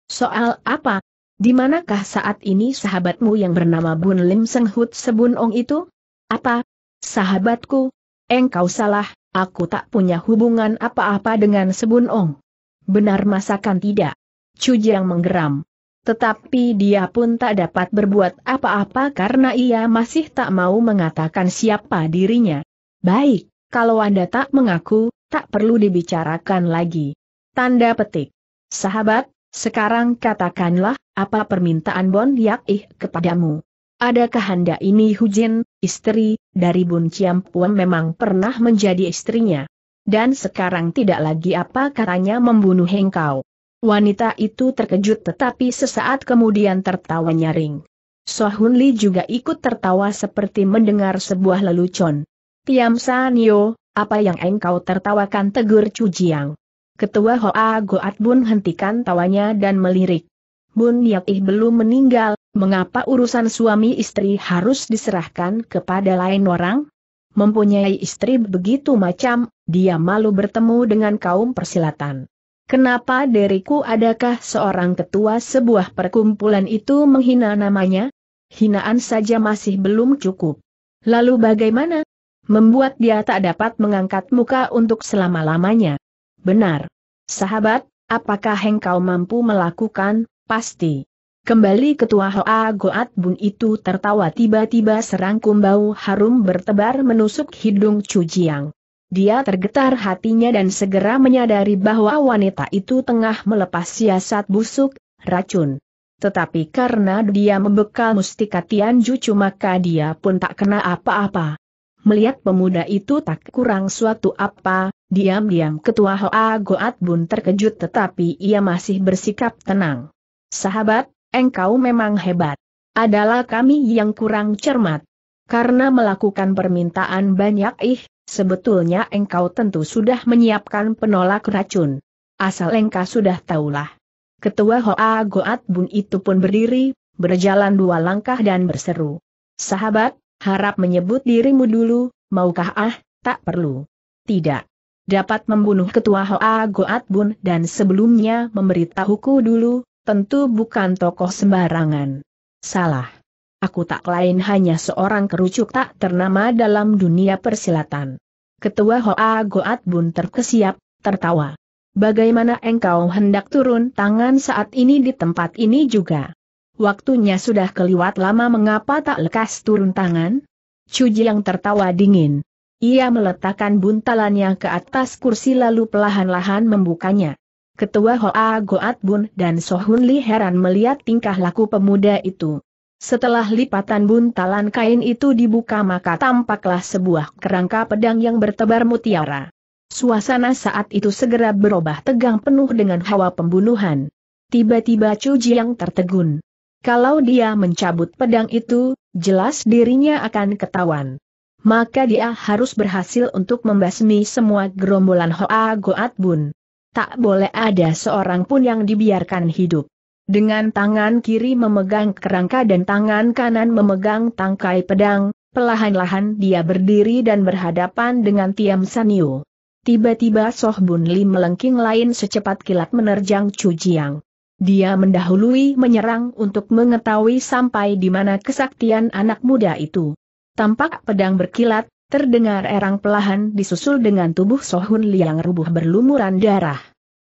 Soal apa? Di manakah saat ini sahabatmu yang bernama Bun Lim Seng Hut Sebun Ong itu? Apa? Sahabatku, Engkau salah, aku tak punya hubungan apa-apa dengan Sebun Ong. Benar masakan tidak? Jiang menggeram. Tetapi dia pun tak dapat berbuat apa-apa karena ia masih tak mau mengatakan siapa dirinya. Baik, kalau Anda tak mengaku, tak perlu dibicarakan lagi. Tanda petik. Sahabat, sekarang katakanlah, apa permintaan Bon Yak Ih kepadamu? Ada kehendak ini Hujin, istri, dari Bun Ciam Puan memang pernah menjadi istrinya. Dan sekarang tidak lagi apa katanya membunuh engkau. Wanita itu terkejut tetapi sesaat kemudian tertawa nyaring. Sohun Li juga ikut tertawa seperti mendengar sebuah lelucon. Tiam Sanyo, apa yang engkau tertawakan tegur Jiang. Ketua Hoa Goat Bun hentikan tawanya dan melirik. Bun Yakih belum meninggal, mengapa urusan suami istri harus diserahkan kepada lain orang? Mempunyai istri begitu macam, dia malu bertemu dengan kaum persilatan. Kenapa deriku adakah seorang ketua sebuah perkumpulan itu menghina namanya? Hinaan saja masih belum cukup. Lalu bagaimana? Membuat dia tak dapat mengangkat muka untuk selama-lamanya. Benar. Sahabat, apakah engkau mampu melakukan, pasti. Kembali ketua Hoa Goat Bun itu tertawa tiba-tiba serangkum bau harum bertebar menusuk hidung Chu Jiang. Dia tergetar hatinya dan segera menyadari bahwa wanita itu tengah melepas siasat busuk, racun. Tetapi karena dia membekal mustika Tianju maka dia pun tak kena apa-apa. Melihat pemuda itu tak kurang suatu apa, diam-diam ketua Hoa Goat Bun terkejut tetapi ia masih bersikap tenang. Sahabat, engkau memang hebat. Adalah kami yang kurang cermat. Karena melakukan permintaan banyak ih, sebetulnya engkau tentu sudah menyiapkan penolak racun. Asal engkau sudah tahulah. Ketua Hoa Goat Bun itu pun berdiri, berjalan dua langkah dan berseru. Sahabat, harap menyebut dirimu dulu, maukah ah, tak perlu. Tidak. Dapat membunuh ketua Hoa Goat Bun dan sebelumnya memberitahuku dulu, tentu bukan tokoh sembarangan. Salah. Aku tak lain hanya seorang kerucuk tak ternama dalam dunia persilatan. Ketua Hoa Goat Bun terkesiap, tertawa. Bagaimana engkau hendak turun tangan saat ini di tempat ini juga? Waktunya sudah keliwat lama mengapa tak lekas turun tangan? Cuji yang tertawa dingin. Ia meletakkan buntalannya ke atas kursi lalu pelahan-lahan membukanya. Ketua Hoa Goat Bun dan Sohun Li heran melihat tingkah laku pemuda itu. Setelah lipatan buntalan kain itu dibuka maka tampaklah sebuah kerangka pedang yang bertebar mutiara. Suasana saat itu segera berubah tegang penuh dengan hawa pembunuhan. Tiba-tiba Chu Jiang tertegun. Kalau dia mencabut pedang itu, jelas dirinya akan ketahuan. Maka dia harus berhasil untuk membasmi semua gerombolan Hoa Goat Bun tak boleh ada seorang pun yang dibiarkan hidup. Dengan tangan kiri memegang kerangka dan tangan kanan memegang tangkai pedang, pelahan-lahan dia berdiri dan berhadapan dengan Tiam Sanio. Tiba-tiba Soh Bun Li melengking lain secepat kilat menerjang Chu Jiang. Dia mendahului menyerang untuk mengetahui sampai di mana kesaktian anak muda itu. Tampak pedang berkilat, Terdengar erang pelahan disusul dengan tubuh Sohun Liang rubuh berlumuran darah.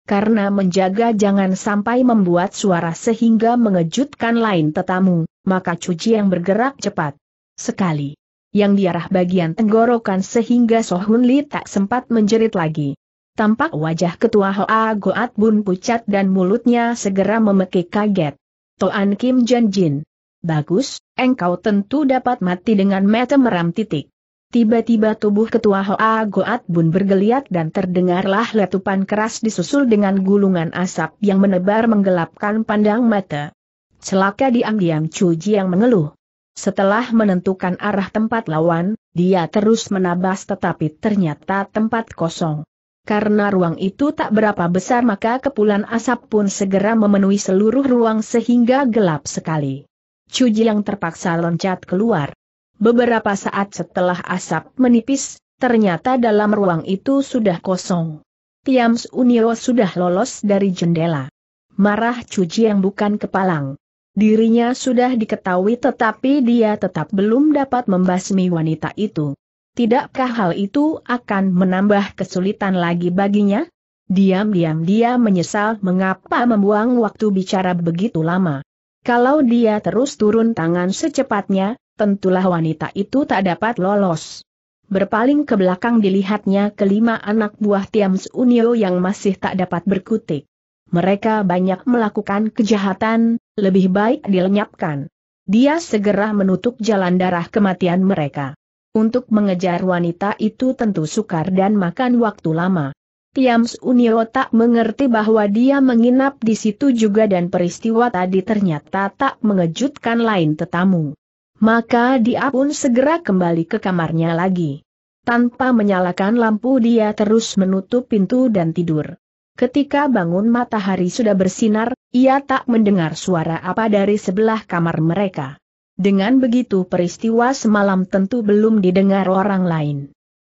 Karena menjaga jangan sampai membuat suara sehingga mengejutkan lain tetamu, maka cuci yang bergerak cepat. Sekali. Yang diarah bagian tenggorokan sehingga Sohun Li tak sempat menjerit lagi. Tampak wajah ketua Hoa Goat Bun pucat dan mulutnya segera memekik kaget. Toan Kim Jan Jin. Bagus, engkau tentu dapat mati dengan mata meram titik. Tiba-tiba tubuh ketua Hoa Goat Bun bergeliat dan terdengarlah letupan keras disusul dengan gulungan asap yang menebar menggelapkan pandang mata. Celaka diam-diam Cuji yang mengeluh. Setelah menentukan arah tempat lawan, dia terus menabas tetapi ternyata tempat kosong. Karena ruang itu tak berapa besar maka kepulan asap pun segera memenuhi seluruh ruang sehingga gelap sekali. Cuji yang terpaksa loncat keluar. Beberapa saat setelah asap menipis, ternyata dalam ruang itu sudah kosong. Tiams Uniro sudah lolos dari jendela. Marah cuci yang bukan kepalang. Dirinya sudah diketahui tetapi dia tetap belum dapat membasmi wanita itu. Tidakkah hal itu akan menambah kesulitan lagi baginya? Diam-diam dia menyesal mengapa membuang waktu bicara begitu lama. Kalau dia terus turun tangan secepatnya, tentulah wanita itu tak dapat lolos. Berpaling ke belakang dilihatnya kelima anak buah Tiams Unio yang masih tak dapat berkutik. Mereka banyak melakukan kejahatan, lebih baik dilenyapkan. Dia segera menutup jalan darah kematian mereka. Untuk mengejar wanita itu tentu sukar dan makan waktu lama. Tiams Unio tak mengerti bahwa dia menginap di situ juga dan peristiwa tadi ternyata tak mengejutkan lain tetamu. Maka dia pun segera kembali ke kamarnya lagi. Tanpa menyalakan lampu dia terus menutup pintu dan tidur. Ketika bangun matahari sudah bersinar, ia tak mendengar suara apa dari sebelah kamar mereka. Dengan begitu peristiwa semalam tentu belum didengar orang lain.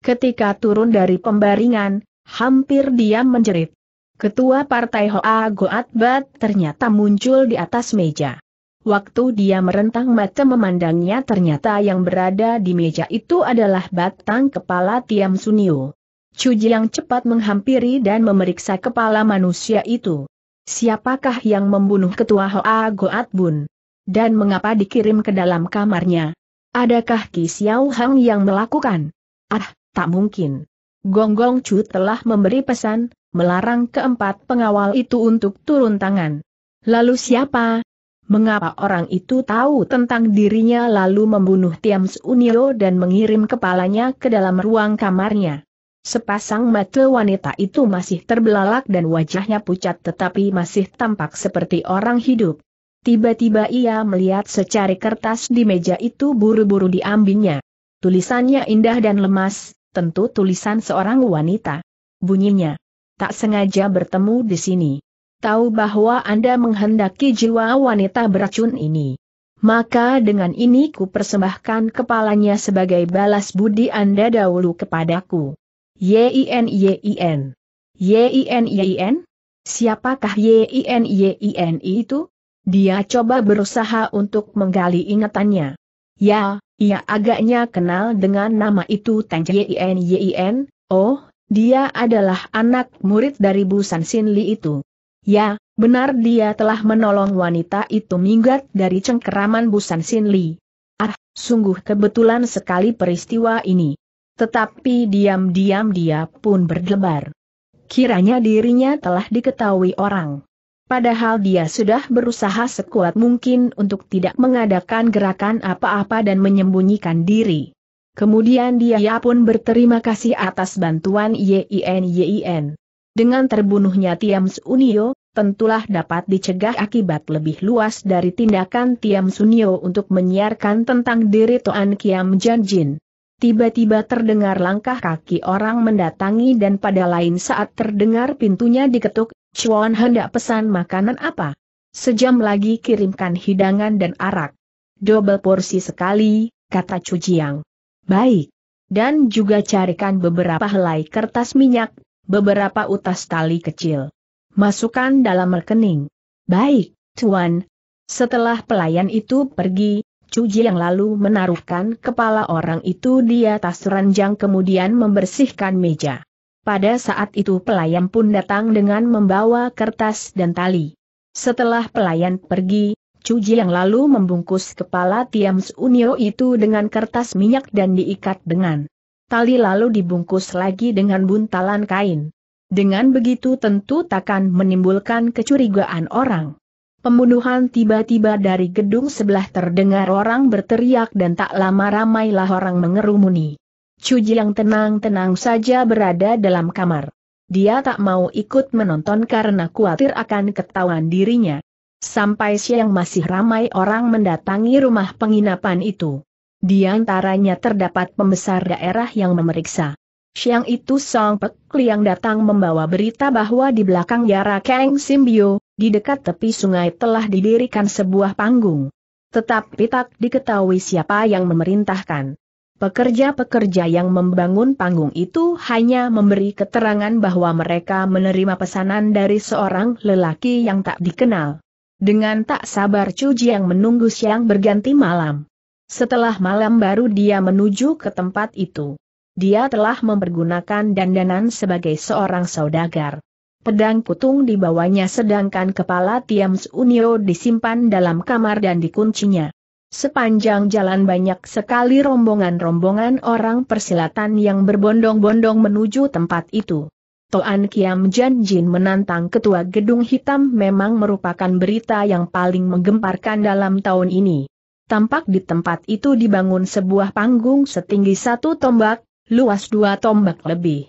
Ketika turun dari pembaringan, hampir dia menjerit. Ketua Partai Hoa Goat Bat ternyata muncul di atas meja. Waktu dia merentang mata memandangnya ternyata yang berada di meja itu adalah batang kepala Tiam Sunio. Chu yang cepat menghampiri dan memeriksa kepala manusia itu. Siapakah yang membunuh ketua Hoa Goat Bun? Dan mengapa dikirim ke dalam kamarnya? Adakah Ki Xiao Hang yang melakukan? Ah, tak mungkin. Gonggong Chu telah memberi pesan, melarang keempat pengawal itu untuk turun tangan. Lalu siapa Mengapa orang itu tahu tentang dirinya lalu membunuh Tiams Unio dan mengirim kepalanya ke dalam ruang kamarnya? Sepasang mata wanita itu masih terbelalak dan wajahnya pucat tetapi masih tampak seperti orang hidup. Tiba-tiba ia melihat secari kertas di meja itu buru-buru diambilnya. Tulisannya indah dan lemas, tentu tulisan seorang wanita. Bunyinya, tak sengaja bertemu di sini tahu bahwa Anda menghendaki jiwa wanita beracun ini. Maka dengan ini ku persembahkan kepalanya sebagai balas budi Anda dahulu kepadaku. YIN YIN. YIN YIN? Siapakah YIN YIN itu? Dia coba berusaha untuk menggali ingatannya. Ya, ia agaknya kenal dengan nama itu Tang YIN YIN, oh, dia adalah anak murid dari Busan San Sin Li itu. Ya, benar dia telah menolong wanita itu minggat dari cengkeraman Busan Sin Li. Ah, sungguh kebetulan sekali peristiwa ini. Tetapi diam-diam dia pun berdebar. Kiranya dirinya telah diketahui orang. Padahal dia sudah berusaha sekuat mungkin untuk tidak mengadakan gerakan apa-apa dan menyembunyikan diri. Kemudian dia pun berterima kasih atas bantuan YINYIN. YIN. Dengan terbunuhnya Tiam Sunio, tentulah dapat dicegah akibat lebih luas dari tindakan Tiam Sunio untuk menyiarkan tentang diri Toan Kiam Janjin. Tiba-tiba terdengar langkah kaki orang mendatangi dan pada lain saat terdengar pintunya diketuk, Chuan hendak pesan makanan apa. Sejam lagi kirimkan hidangan dan arak. Double porsi sekali, kata Cujiang. Baik. Dan juga carikan beberapa helai kertas minyak beberapa utas tali kecil. Masukkan dalam rekening. Baik, Tuan. Setelah pelayan itu pergi, Cuji yang lalu menaruhkan kepala orang itu di atas ranjang kemudian membersihkan meja. Pada saat itu pelayan pun datang dengan membawa kertas dan tali. Setelah pelayan pergi, Cuji yang lalu membungkus kepala Tiam Unio itu dengan kertas minyak dan diikat dengan tali lalu dibungkus lagi dengan buntalan kain. Dengan begitu tentu takkan menimbulkan kecurigaan orang. Pembunuhan tiba-tiba dari gedung sebelah terdengar orang berteriak dan tak lama ramailah orang mengerumuni. Cuji yang tenang-tenang saja berada dalam kamar. Dia tak mau ikut menonton karena khawatir akan ketahuan dirinya. Sampai siang masih ramai orang mendatangi rumah penginapan itu. Di antaranya terdapat pembesar daerah yang memeriksa. Siang itu Song Pek Liang datang membawa berita bahwa di belakang Yara Kang Simbio, di dekat tepi sungai telah didirikan sebuah panggung. Tetapi tak diketahui siapa yang memerintahkan. Pekerja-pekerja yang membangun panggung itu hanya memberi keterangan bahwa mereka menerima pesanan dari seorang lelaki yang tak dikenal. Dengan tak sabar Chu yang menunggu siang berganti malam. Setelah malam baru dia menuju ke tempat itu. Dia telah mempergunakan dandanan sebagai seorang saudagar. Pedang putung dibawanya sedangkan kepala Tiam Unio disimpan dalam kamar dan dikuncinya. Sepanjang jalan banyak sekali rombongan-rombongan orang persilatan yang berbondong-bondong menuju tempat itu. Toan Kiam Janjin menantang ketua gedung hitam memang merupakan berita yang paling menggemparkan dalam tahun ini tampak di tempat itu dibangun sebuah panggung setinggi satu tombak, luas dua tombak lebih.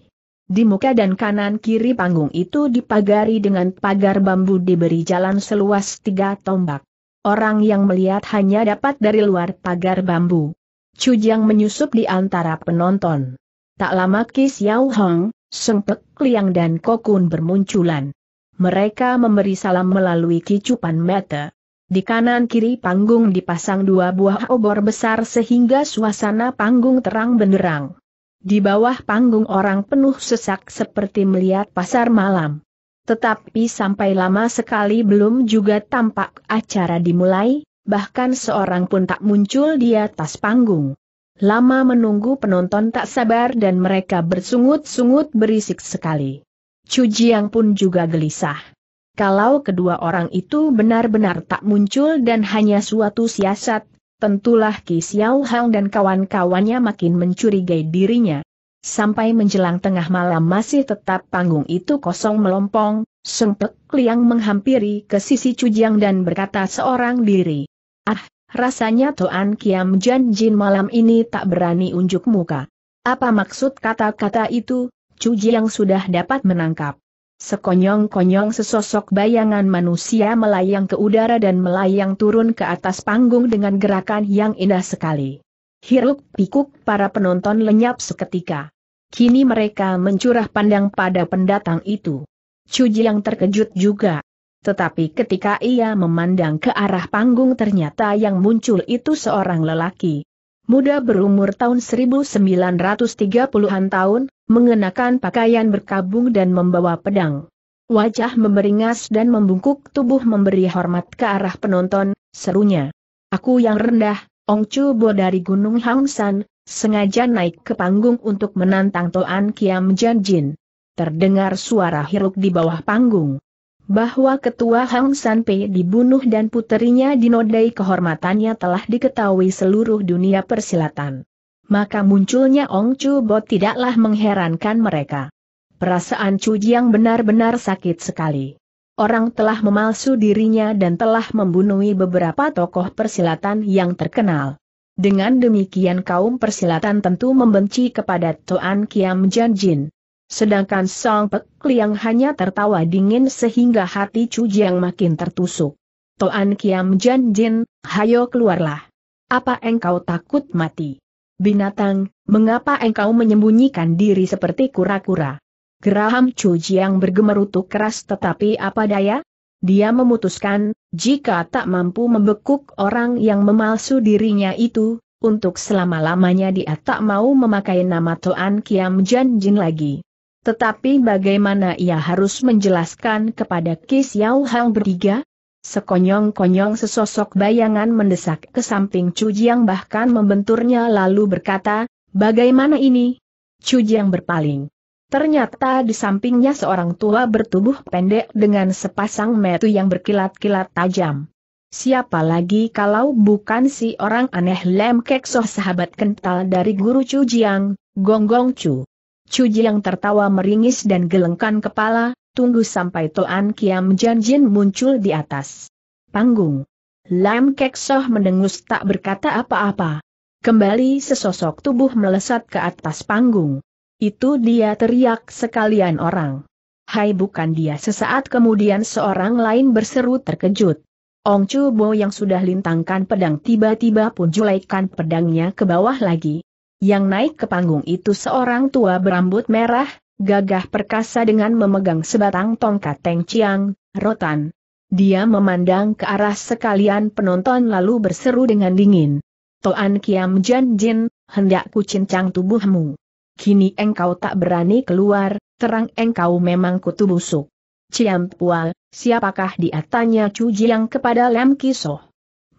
Di muka dan kanan kiri panggung itu dipagari dengan pagar bambu diberi jalan seluas tiga tombak. Orang yang melihat hanya dapat dari luar pagar bambu. Cujang menyusup di antara penonton. Tak lama Ki Xiao Hong, Seng Pek Liang dan Kokun bermunculan. Mereka memberi salam melalui kicupan mata. Di kanan kiri panggung dipasang dua buah obor besar sehingga suasana panggung terang benderang. Di bawah panggung orang penuh sesak seperti melihat pasar malam. Tetapi sampai lama sekali belum juga tampak acara dimulai, bahkan seorang pun tak muncul di atas panggung. Lama menunggu penonton tak sabar dan mereka bersungut-sungut berisik sekali. Cujiang pun juga gelisah. Kalau kedua orang itu benar-benar tak muncul dan hanya suatu siasat, tentulah Ki Xiao Hang dan kawan-kawannya makin mencurigai dirinya. Sampai menjelang tengah malam masih tetap panggung itu kosong melompong, sempek Liang menghampiri ke sisi Cujiang dan berkata seorang diri. Ah, rasanya Toan Kiam Jan Jin malam ini tak berani unjuk muka. Apa maksud kata-kata itu? Cujiang sudah dapat menangkap. Sekonyong-konyong sesosok bayangan manusia melayang ke udara dan melayang turun ke atas panggung dengan gerakan yang indah sekali. Hiruk pikuk para penonton lenyap seketika. Kini mereka mencurah pandang pada pendatang itu. Cuji yang terkejut juga. Tetapi ketika ia memandang ke arah panggung ternyata yang muncul itu seorang lelaki muda berumur tahun 1930-an tahun, mengenakan pakaian berkabung dan membawa pedang. Wajah memberingas dan membungkuk tubuh memberi hormat ke arah penonton, serunya. Aku yang rendah, Ong Chu Bo dari Gunung Hangsan, sengaja naik ke panggung untuk menantang Toan Kiam Janjin. Terdengar suara hiruk di bawah panggung bahwa Ketua Hang Sanpei dibunuh dan puterinya dinodai kehormatannya telah diketahui seluruh dunia persilatan. Maka munculnya Ong Chu Bo tidaklah mengherankan mereka. Perasaan Chu Jiang benar-benar sakit sekali. Orang telah memalsu dirinya dan telah membunuh beberapa tokoh persilatan yang terkenal. Dengan demikian kaum persilatan tentu membenci kepada Toan Kiam Jan Jin. Sedangkan Song Pek Liang hanya tertawa dingin sehingga hati Chu Jiang makin tertusuk. Toan Kiam Jan Jin, hayo keluarlah. Apa engkau takut mati? Binatang, mengapa engkau menyembunyikan diri seperti kura-kura? Geraham Chu Jiang bergemerutuk keras tetapi apa daya? Dia memutuskan, jika tak mampu membekuk orang yang memalsu dirinya itu, untuk selama-lamanya dia tak mau memakai nama Toan Kiam Jan Jin lagi. Tetapi bagaimana ia harus menjelaskan kepada Ki Xiao Hang bertiga? Sekonyong-konyong sesosok bayangan mendesak ke samping Chu Jiang bahkan membenturnya lalu berkata, bagaimana ini? Chu Jiang berpaling. Ternyata di sampingnya seorang tua bertubuh pendek dengan sepasang metu yang berkilat-kilat tajam. Siapa lagi kalau bukan si orang aneh Lem Keksoh sahabat kental dari guru Chu Jiang, Gonggong Chu. Cuji yang tertawa meringis dan gelengkan kepala, tunggu sampai Toan Kiam Janjin muncul di atas panggung. Lam Kek Soh mendengus tak berkata apa-apa. Kembali sesosok tubuh melesat ke atas panggung. Itu dia teriak sekalian orang. Hai bukan dia sesaat kemudian seorang lain berseru terkejut. Ong Chu Bo yang sudah lintangkan pedang tiba-tiba pun julaikan pedangnya ke bawah lagi, yang naik ke panggung itu seorang tua berambut merah, gagah perkasa dengan memegang sebatang tongkat Teng Chiang, rotan. Dia memandang ke arah sekalian penonton lalu berseru dengan dingin. Toan Kiam Jan Jin, hendak ku cincang tubuhmu. Kini engkau tak berani keluar, terang engkau memang kutu busuk. Ciam Pual, siapakah dia tanya Chu Jiang kepada Lam Kisoh.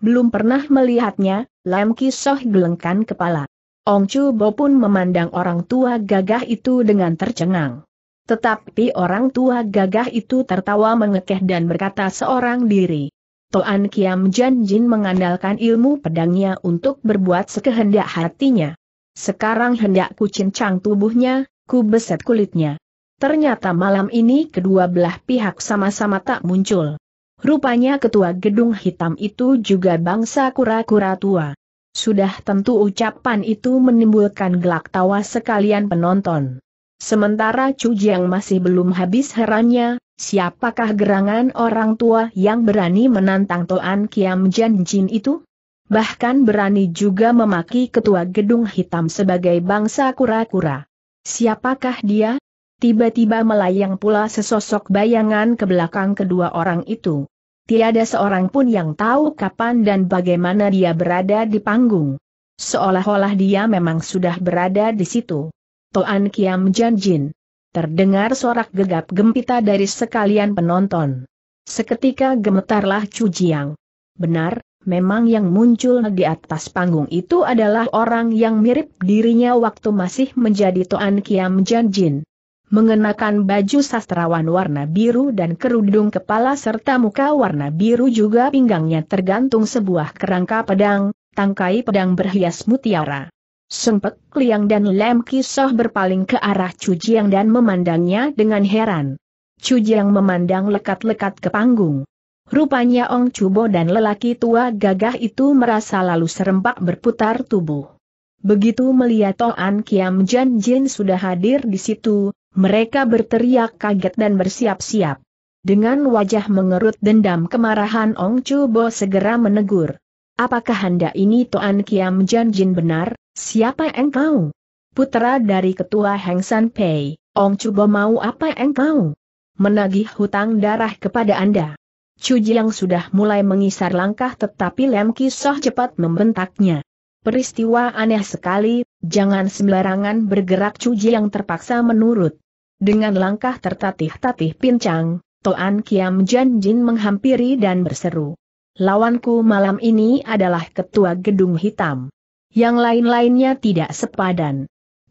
Belum pernah melihatnya, Lam Kisoh gelengkan kepala. Ong Chu Bo pun memandang orang tua gagah itu dengan tercengang. Tetapi orang tua gagah itu tertawa mengekeh dan berkata seorang diri. Toan Kiam Jan Jin mengandalkan ilmu pedangnya untuk berbuat sekehendak hatinya. Sekarang hendak ku cincang tubuhnya, ku beset kulitnya. Ternyata malam ini kedua belah pihak sama-sama tak muncul. Rupanya ketua gedung hitam itu juga bangsa kura-kura tua. Sudah tentu ucapan itu menimbulkan gelak tawa sekalian penonton. Sementara Chu Jiang masih belum habis herannya, siapakah gerangan orang tua yang berani menantang Toan Kiam Jan Jin itu? Bahkan berani juga memaki ketua gedung hitam sebagai bangsa kura-kura. Siapakah dia? Tiba-tiba melayang pula sesosok bayangan ke belakang kedua orang itu tiada seorang pun yang tahu kapan dan bagaimana dia berada di panggung. Seolah-olah dia memang sudah berada di situ. Toan Kiam Janjin. Terdengar sorak gegap gempita dari sekalian penonton. Seketika gemetarlah Chu Jiang. Benar, memang yang muncul di atas panggung itu adalah orang yang mirip dirinya waktu masih menjadi Toan Kiam Janjin mengenakan baju sastrawan warna biru dan kerudung kepala serta muka warna biru juga pinggangnya tergantung sebuah kerangka pedang, tangkai pedang berhias mutiara. Sempek, Liang dan Lem Kisoh berpaling ke arah Cujiang dan memandangnya dengan heran. Cujiang memandang lekat-lekat ke panggung. Rupanya Ong Cubo dan lelaki tua gagah itu merasa lalu serempak berputar tubuh. Begitu melihat Toan Kiam Jan Jin sudah hadir di situ, mereka berteriak kaget dan bersiap-siap. Dengan wajah mengerut dendam kemarahan Ong Chu Bo segera menegur. Apakah anda ini Toan Kiam Jan Jin benar, siapa engkau? Putra dari ketua Heng San Pei, Ong Chu Bo mau apa engkau? Menagih hutang darah kepada anda. Chu Jiang sudah mulai mengisar langkah tetapi Lem Kisoh cepat membentaknya. Peristiwa aneh sekali, jangan sembarangan bergerak cuji yang terpaksa menurut. Dengan langkah tertatih-tatih pincang, Toan Kiam Janjin menghampiri dan berseru. Lawanku malam ini adalah ketua gedung hitam. Yang lain-lainnya tidak sepadan.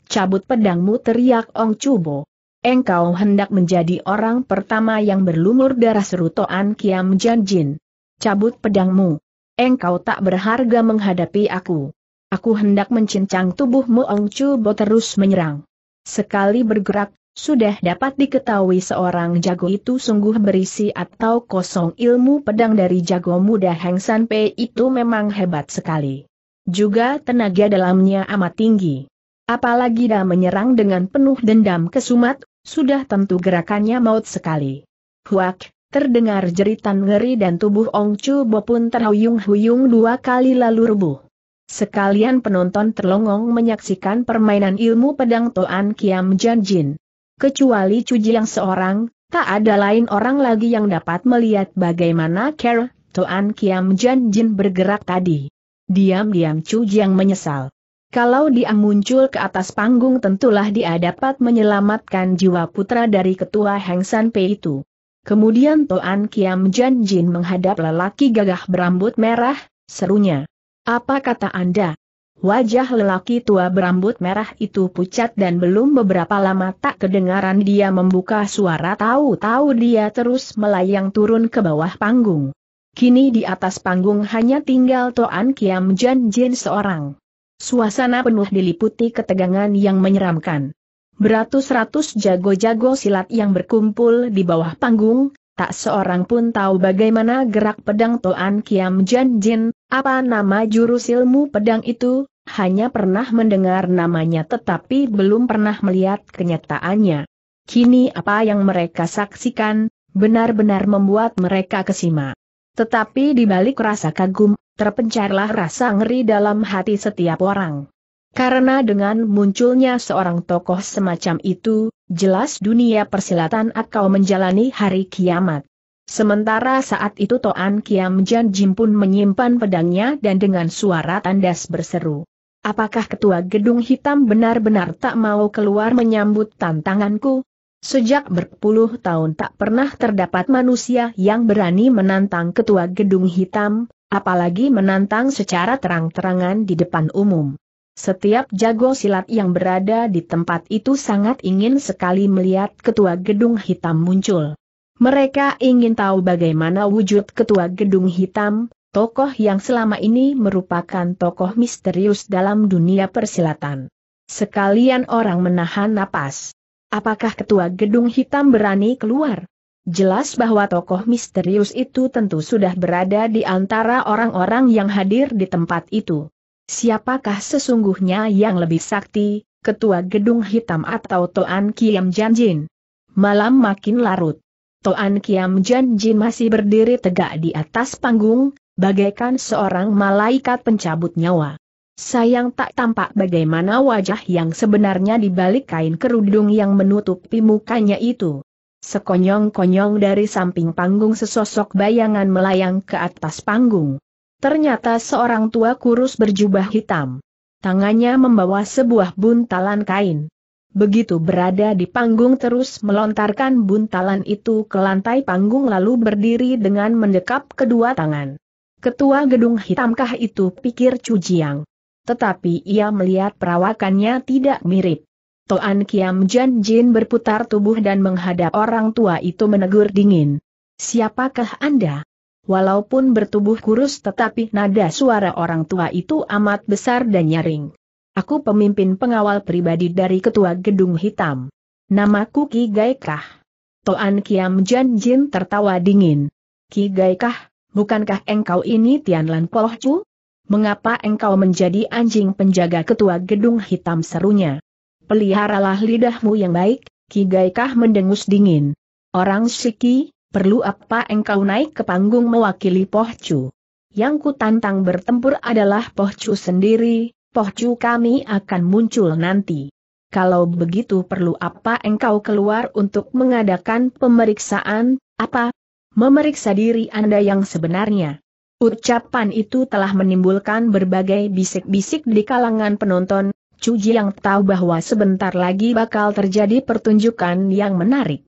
Cabut pedangmu teriak Ong Chubo. Engkau hendak menjadi orang pertama yang berlumur darah seru Toan Kiam Janjin. Cabut pedangmu. Engkau tak berharga menghadapi aku. Aku hendak mencincang tubuhmu Ong Chu Bo terus menyerang. Sekali bergerak, sudah dapat diketahui seorang jago itu sungguh berisi atau kosong ilmu pedang dari jago muda Heng San Pei itu memang hebat sekali. Juga tenaga dalamnya amat tinggi. Apalagi dia menyerang dengan penuh dendam kesumat, sudah tentu gerakannya maut sekali. Huak, terdengar jeritan ngeri dan tubuh Ong Chu Bo pun terhuyung-huyung dua kali lalu rubuh. Sekalian penonton terlongong menyaksikan permainan ilmu pedang Toan Kiam Jan Jin. Kecuali Cuji yang seorang, tak ada lain orang lagi yang dapat melihat bagaimana Ker Toan Kiam Jan Jin bergerak tadi. Diam-diam Cuji yang menyesal. Kalau dia muncul ke atas panggung tentulah dia dapat menyelamatkan jiwa putra dari ketua Heng San Pei itu. Kemudian Toan Kiam Jan Jin menghadap lelaki gagah berambut merah, serunya. Apa kata Anda? Wajah lelaki tua berambut merah itu pucat dan belum beberapa lama tak kedengaran dia membuka suara tahu-tahu dia terus melayang turun ke bawah panggung. Kini di atas panggung hanya tinggal Toan Kiam Jan Jin seorang. Suasana penuh diliputi ketegangan yang menyeramkan. Beratus-ratus jago-jago silat yang berkumpul di bawah panggung, Tak seorang pun tahu bagaimana gerak pedang Toan Kiam Jan Jin, apa nama jurus ilmu pedang itu, hanya pernah mendengar namanya tetapi belum pernah melihat kenyataannya. Kini apa yang mereka saksikan, benar-benar membuat mereka kesima. Tetapi di balik rasa kagum, terpencarlah rasa ngeri dalam hati setiap orang. Karena dengan munculnya seorang tokoh semacam itu, Jelas dunia persilatan akau menjalani hari kiamat. Sementara saat itu Toan Kiam Jan Jim pun menyimpan pedangnya dan dengan suara tandas berseru. Apakah ketua gedung hitam benar-benar tak mau keluar menyambut tantanganku? Sejak berpuluh tahun tak pernah terdapat manusia yang berani menantang ketua gedung hitam, apalagi menantang secara terang-terangan di depan umum. Setiap jago silat yang berada di tempat itu sangat ingin sekali melihat ketua gedung hitam muncul. Mereka ingin tahu bagaimana wujud ketua gedung hitam, tokoh yang selama ini merupakan tokoh misterius dalam dunia persilatan. Sekalian orang menahan napas. Apakah ketua gedung hitam berani keluar? Jelas bahwa tokoh misterius itu tentu sudah berada di antara orang-orang yang hadir di tempat itu. Siapakah sesungguhnya yang lebih sakti, ketua gedung hitam atau Toan Kiam Janjin? Malam makin larut. Toan Kiam Janjin masih berdiri tegak di atas panggung, bagaikan seorang malaikat pencabut nyawa. Sayang tak tampak bagaimana wajah yang sebenarnya dibalik kain kerudung yang menutupi mukanya itu. Sekonyong-konyong dari samping panggung sesosok bayangan melayang ke atas panggung. Ternyata seorang tua kurus berjubah hitam. Tangannya membawa sebuah buntalan kain. Begitu berada di panggung terus melontarkan buntalan itu ke lantai panggung lalu berdiri dengan mendekap kedua tangan. Ketua gedung hitamkah itu pikir Cujiang. Tetapi ia melihat perawakannya tidak mirip. Toan Kiam Jan Jin berputar tubuh dan menghadap orang tua itu menegur dingin. Siapakah Anda? walaupun bertubuh kurus tetapi nada suara orang tua itu amat besar dan nyaring. Aku pemimpin pengawal pribadi dari ketua gedung hitam. Namaku Ki Gaikah. Toan Kiam Jan Jin tertawa dingin. Ki Gaikah, bukankah engkau ini Tianlan Chu? Mengapa engkau menjadi anjing penjaga ketua gedung hitam serunya? Peliharalah lidahmu yang baik, Ki Gaikah mendengus dingin. Orang Siki, perlu apa engkau naik ke panggung mewakili Pohcu? Yang ku tantang bertempur adalah Pohcu sendiri, Pohcu kami akan muncul nanti. Kalau begitu perlu apa engkau keluar untuk mengadakan pemeriksaan, apa? Memeriksa diri Anda yang sebenarnya. Ucapan itu telah menimbulkan berbagai bisik-bisik di kalangan penonton, Cuji yang tahu bahwa sebentar lagi bakal terjadi pertunjukan yang menarik.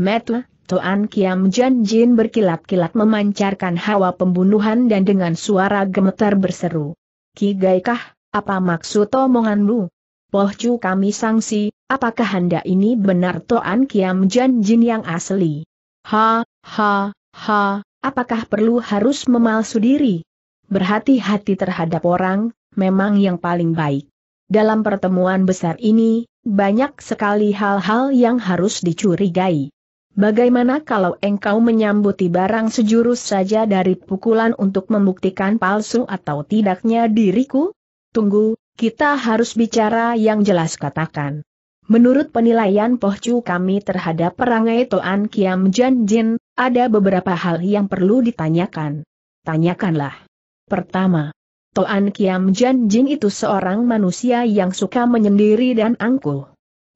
Matt Toan Kiam Jan Jin berkilat-kilat memancarkan hawa pembunuhan dan dengan suara gemetar berseru. Ki Gaikah, apa maksud omonganmu? Pohcu kami sangsi, apakah anda ini benar Toan Kiam Jan Jin yang asli? Ha, ha, ha, apakah perlu harus memalsu diri? Berhati-hati terhadap orang, memang yang paling baik. Dalam pertemuan besar ini, banyak sekali hal-hal yang harus dicurigai. Bagaimana kalau engkau menyambuti barang sejurus saja dari pukulan untuk membuktikan palsu atau tidaknya diriku? Tunggu, kita harus bicara yang jelas katakan. Menurut penilaian Pohcu kami terhadap perangai Toan Kiam Jan Jin, ada beberapa hal yang perlu ditanyakan. Tanyakanlah. Pertama, Toan Kiam Jan Jin itu seorang manusia yang suka menyendiri dan angkuh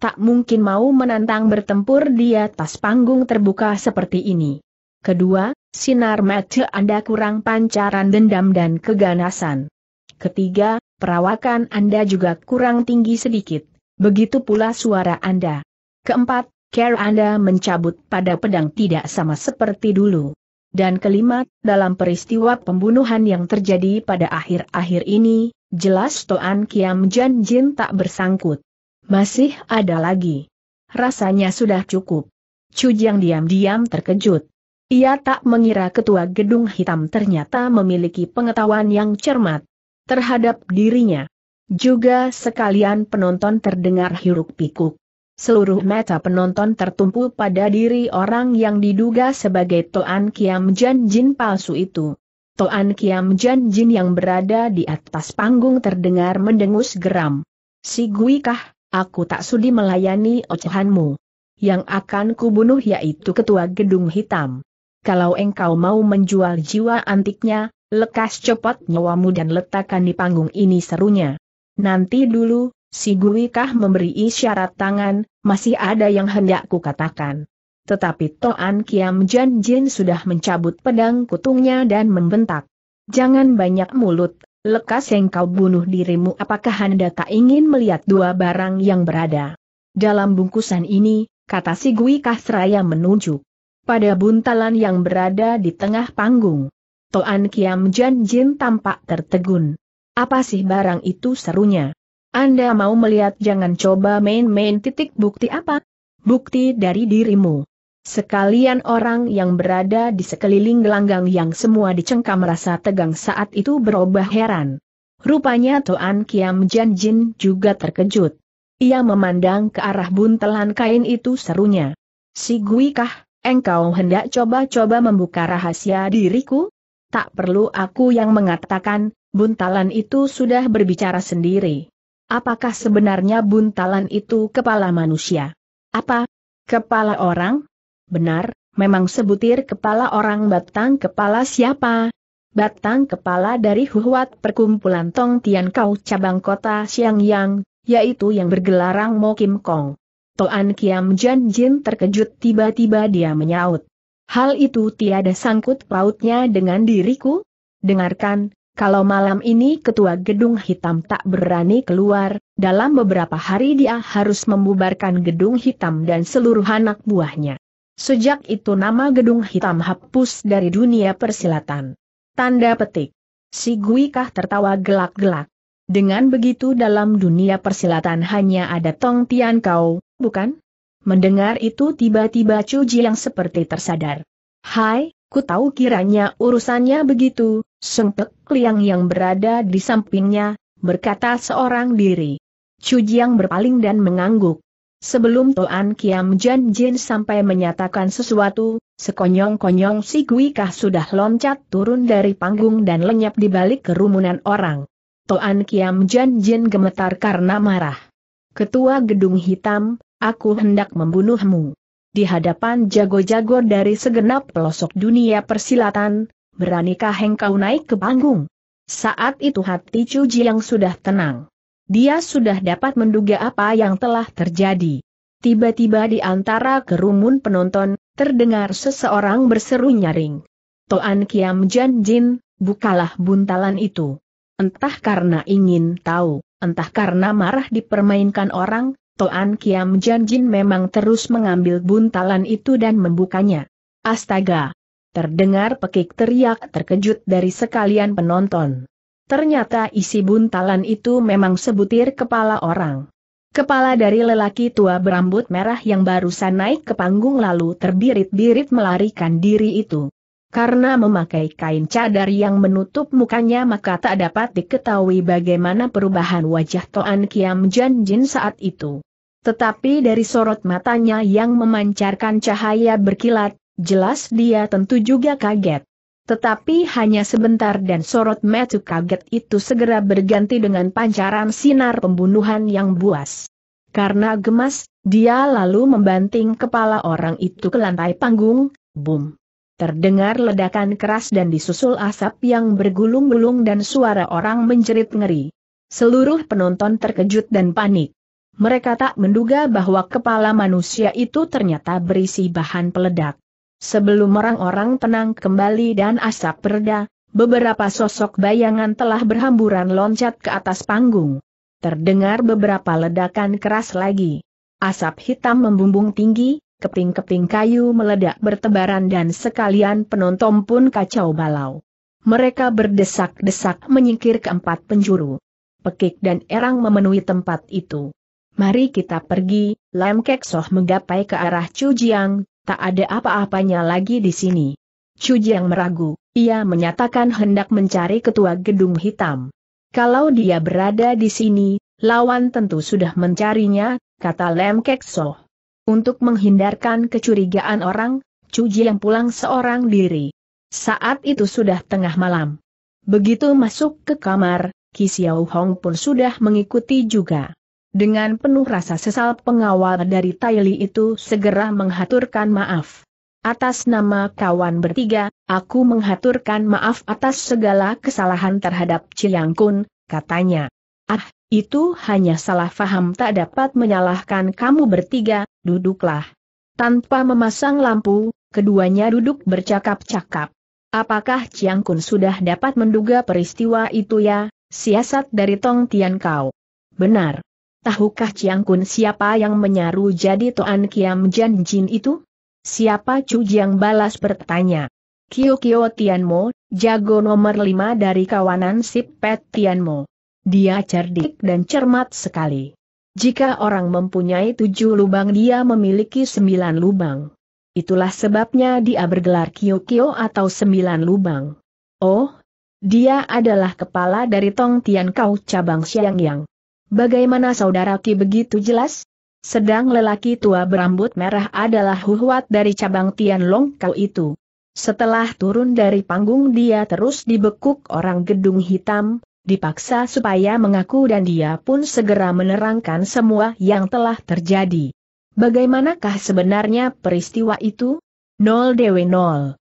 tak mungkin mau menantang bertempur di atas panggung terbuka seperti ini. Kedua, sinar mata Anda kurang pancaran dendam dan keganasan. Ketiga, perawakan Anda juga kurang tinggi sedikit, begitu pula suara Anda. Keempat, care Anda mencabut pada pedang tidak sama seperti dulu. Dan kelima, dalam peristiwa pembunuhan yang terjadi pada akhir-akhir ini, jelas Toan Kiam Jan Jin tak bersangkut. Masih ada lagi. Rasanya sudah cukup. Cujang diam-diam terkejut. Ia tak mengira ketua gedung hitam ternyata memiliki pengetahuan yang cermat terhadap dirinya. Juga sekalian penonton terdengar hiruk pikuk. Seluruh mata penonton tertumpu pada diri orang yang diduga sebagai Toan Kiam Jan Jin palsu itu. Toan Kiam Jan Jin yang berada di atas panggung terdengar mendengus geram. Si Gui kah? aku tak sudi melayani ocehanmu. Yang akan kubunuh yaitu ketua gedung hitam. Kalau engkau mau menjual jiwa antiknya, lekas copot nyawamu dan letakkan di panggung ini serunya. Nanti dulu, si Guikah memberi isyarat tangan, masih ada yang hendak katakan. Tetapi Toan Kiam Jan Jin sudah mencabut pedang kutungnya dan membentak. Jangan banyak mulut, Lekas yang kau bunuh dirimu apakah anda tak ingin melihat dua barang yang berada dalam bungkusan ini, kata si Gui Kasraya menunjuk pada buntalan yang berada di tengah panggung. Toan Kiam Jan Jin tampak tertegun. Apa sih barang itu serunya? Anda mau melihat jangan coba main-main titik bukti apa? Bukti dari dirimu. Sekalian orang yang berada di sekeliling gelanggang yang semua dicengkam merasa tegang saat itu berubah heran. Rupanya Toan Kiam Janjin juga terkejut. Ia memandang ke arah buntelan kain itu serunya. Si Guikah, engkau hendak coba-coba membuka rahasia diriku? Tak perlu aku yang mengatakan, buntalan itu sudah berbicara sendiri. Apakah sebenarnya buntalan itu kepala manusia? Apa? Kepala orang? Benar, memang sebutir kepala orang batang kepala siapa? Batang kepala dari Huwat perkumpulan Tong Tian Kau cabang kota Xiangyang, yaitu yang bergelarang Mo Kim Kong. Toan Kiam Jan Jin terkejut tiba-tiba dia menyaut. Hal itu tiada sangkut pautnya dengan diriku? Dengarkan, kalau malam ini ketua gedung hitam tak berani keluar, dalam beberapa hari dia harus membubarkan gedung hitam dan seluruh anak buahnya. Sejak itu nama gedung hitam hapus dari dunia persilatan. Tanda petik. Si Guikah tertawa gelak-gelak. Dengan begitu dalam dunia persilatan hanya ada Tong Tian Kau, bukan? Mendengar itu tiba-tiba Ji yang seperti tersadar. Hai, ku tahu kiranya urusannya begitu, sengpek liang yang berada di sampingnya, berkata seorang diri. Ji yang berpaling dan mengangguk. Sebelum Toan Kiam Jan Jin sampai menyatakan sesuatu, sekonyong-konyong si Gui Kah sudah loncat turun dari panggung dan lenyap di balik kerumunan orang. Toan Kiam Jan Jin gemetar karena marah. Ketua Gedung Hitam, aku hendak membunuhmu. Di hadapan jago-jago dari segenap pelosok dunia persilatan, beranikah engkau naik ke panggung? Saat itu hati Cuji yang sudah tenang dia sudah dapat menduga apa yang telah terjadi. Tiba-tiba di antara kerumun penonton, terdengar seseorang berseru nyaring. Toan Kiam Jan Jin, bukalah buntalan itu. Entah karena ingin tahu, entah karena marah dipermainkan orang, Toan Kiam Jan Jin memang terus mengambil buntalan itu dan membukanya. Astaga! Terdengar pekik teriak terkejut dari sekalian penonton. Ternyata isi buntalan itu memang sebutir kepala orang. Kepala dari lelaki tua berambut merah yang barusan naik ke panggung lalu terbirit-birit melarikan diri itu. Karena memakai kain cadar yang menutup mukanya maka tak dapat diketahui bagaimana perubahan wajah Toan Kiam Jin saat itu. Tetapi dari sorot matanya yang memancarkan cahaya berkilat, jelas dia tentu juga kaget. Tetapi hanya sebentar dan sorot metu kaget itu segera berganti dengan pancaran sinar pembunuhan yang buas. Karena gemas, dia lalu membanting kepala orang itu ke lantai panggung, boom. Terdengar ledakan keras dan disusul asap yang bergulung-gulung dan suara orang menjerit ngeri. Seluruh penonton terkejut dan panik. Mereka tak menduga bahwa kepala manusia itu ternyata berisi bahan peledak. Sebelum orang-orang tenang kembali dan asap berda, beberapa sosok bayangan telah berhamburan loncat ke atas panggung. Terdengar beberapa ledakan keras lagi. Asap hitam membumbung tinggi, keping-keping kayu meledak bertebaran dan sekalian penonton pun kacau balau. Mereka berdesak-desak menyingkir ke empat penjuru. Pekik dan erang memenuhi tempat itu. Mari kita pergi, Lam Kek Soh menggapai ke arah Chu Jiang, tak ada apa-apanya lagi di sini. Cujiang meragu, ia menyatakan hendak mencari ketua gedung hitam. Kalau dia berada di sini, lawan tentu sudah mencarinya, kata Lem Kekso. Untuk menghindarkan kecurigaan orang, Cujiang pulang seorang diri. Saat itu sudah tengah malam. Begitu masuk ke kamar, Kisiau Hong pun sudah mengikuti juga. Dengan penuh rasa sesal pengawal dari Taili itu segera menghaturkan maaf. Atas nama kawan bertiga, aku menghaturkan maaf atas segala kesalahan terhadap Chiang Kun, katanya. Ah, itu hanya salah faham tak dapat menyalahkan kamu bertiga, duduklah. Tanpa memasang lampu, keduanya duduk bercakap-cakap. Apakah Chiang Kun sudah dapat menduga peristiwa itu ya, siasat dari Tong Tian Kau? Benar. Tahukah Chiang Kun siapa yang menyaru jadi Toan Kiam Jan Jin itu? Siapa Chu Jiang balas bertanya. Kyo Kyo Tianmo, jago nomor lima dari kawanan Sip Pet Tianmo. Dia cerdik dan cermat sekali. Jika orang mempunyai tujuh lubang dia memiliki sembilan lubang. Itulah sebabnya dia bergelar Kyo Kyo atau sembilan lubang. Oh, dia adalah kepala dari Tong Tian Kau cabang Xiangyang. Yang. Bagaimana saudara Ki begitu jelas? Sedang lelaki tua berambut merah adalah huwat dari cabang Tianlong kau itu. Setelah turun dari panggung dia terus dibekuk orang gedung hitam, dipaksa supaya mengaku dan dia pun segera menerangkan semua yang telah terjadi. Bagaimanakah sebenarnya peristiwa itu? 0 DW 0.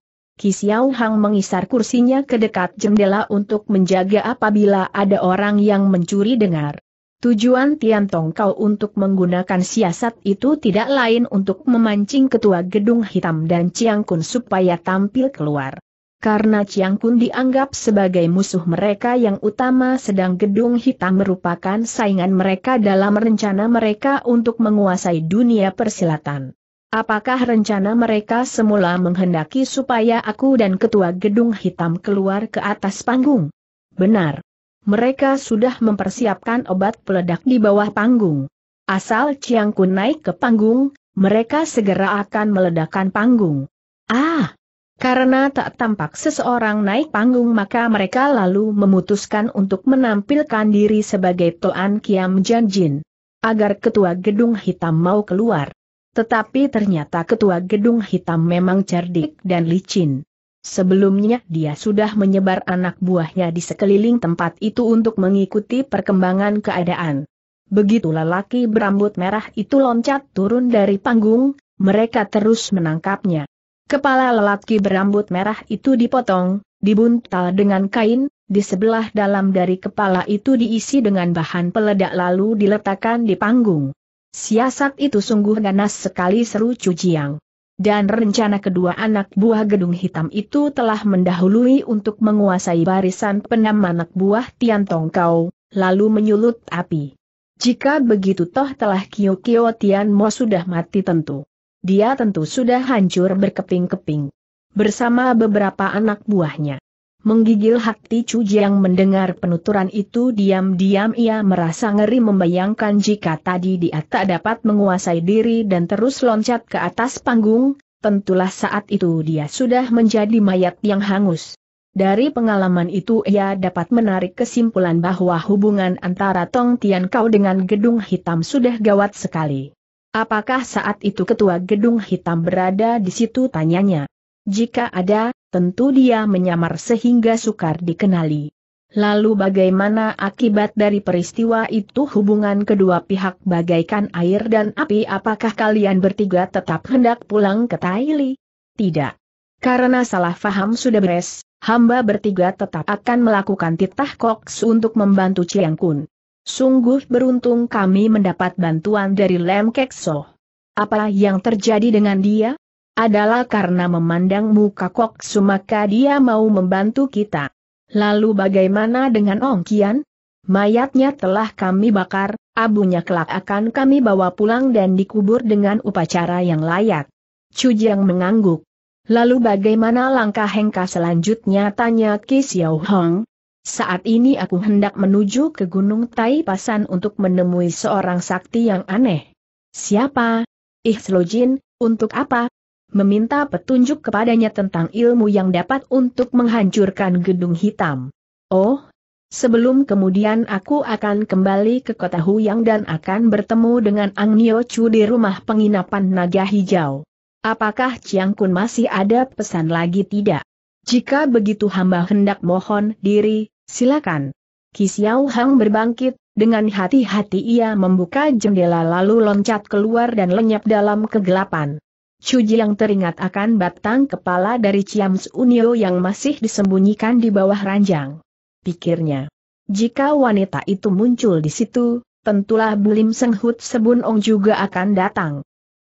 Hang mengisar kursinya ke dekat jendela untuk menjaga apabila ada orang yang mencuri dengar. Tujuan Tian Tong Kau untuk menggunakan siasat itu tidak lain untuk memancing ketua gedung hitam dan Chiang Kun supaya tampil keluar. Karena Chiang Kun dianggap sebagai musuh mereka yang utama sedang gedung hitam merupakan saingan mereka dalam rencana mereka untuk menguasai dunia persilatan. Apakah rencana mereka semula menghendaki supaya aku dan ketua gedung hitam keluar ke atas panggung? Benar mereka sudah mempersiapkan obat peledak di bawah panggung. Asal Chiang Kun naik ke panggung, mereka segera akan meledakkan panggung. Ah! Karena tak tampak seseorang naik panggung maka mereka lalu memutuskan untuk menampilkan diri sebagai Toan Kiam Janjin. Agar ketua gedung hitam mau keluar. Tetapi ternyata ketua gedung hitam memang cerdik dan licin. Sebelumnya dia sudah menyebar anak buahnya di sekeliling tempat itu untuk mengikuti perkembangan keadaan. Begitu laki berambut merah itu loncat turun dari panggung, mereka terus menangkapnya. Kepala lelaki berambut merah itu dipotong, dibuntal dengan kain, di sebelah dalam dari kepala itu diisi dengan bahan peledak lalu diletakkan di panggung. Siasat itu sungguh ganas sekali seru Cujiang dan rencana kedua anak buah gedung hitam itu telah mendahului untuk menguasai barisan penam anak buah Tian Kau, lalu menyulut api. Jika begitu toh telah Kyo Kyo Tian Mo sudah mati tentu. Dia tentu sudah hancur berkeping-keping. Bersama beberapa anak buahnya. Menggigil hati Chu Jiang mendengar penuturan itu diam-diam ia merasa ngeri membayangkan jika tadi dia tak dapat menguasai diri dan terus loncat ke atas panggung, tentulah saat itu dia sudah menjadi mayat yang hangus. Dari pengalaman itu ia dapat menarik kesimpulan bahwa hubungan antara Tong Tian Kau dengan Gedung Hitam sudah gawat sekali. Apakah saat itu ketua Gedung Hitam berada di situ tanyanya? Jika ada, tentu dia menyamar sehingga sukar dikenali. Lalu bagaimana akibat dari peristiwa itu hubungan kedua pihak bagaikan air dan api apakah kalian bertiga tetap hendak pulang ke Taili? Tidak. Karena salah faham sudah beres, hamba bertiga tetap akan melakukan titah koks untuk membantu Chiang Kun. Sungguh beruntung kami mendapat bantuan dari Lem Kekso. Apa yang terjadi dengan dia? adalah karena memandang muka Kok sumaka dia mau membantu kita. Lalu bagaimana dengan Ong Kian? Mayatnya telah kami bakar, abunya kelak akan kami bawa pulang dan dikubur dengan upacara yang layak. Jiang mengangguk. Lalu bagaimana langkah Hengka selanjutnya tanya Ki Xiao Hong? Saat ini aku hendak menuju ke Gunung Tai Pasan untuk menemui seorang sakti yang aneh. Siapa? Ih Slojin, untuk apa? meminta petunjuk kepadanya tentang ilmu yang dapat untuk menghancurkan gedung hitam. Oh, sebelum kemudian aku akan kembali ke kota Huyang dan akan bertemu dengan Ang Nio Chu di rumah penginapan naga hijau. Apakah Chiang Kun masih ada pesan lagi tidak? Jika begitu hamba hendak mohon diri, silakan. Xiao Hang berbangkit, dengan hati-hati ia membuka jendela lalu loncat keluar dan lenyap dalam kegelapan. Chuji yang teringat akan batang kepala dari Chiams Unio yang masih disembunyikan di bawah ranjang. Pikirnya. Jika wanita itu muncul di situ, tentulah Bulim Senghut Sebun Ong juga akan datang.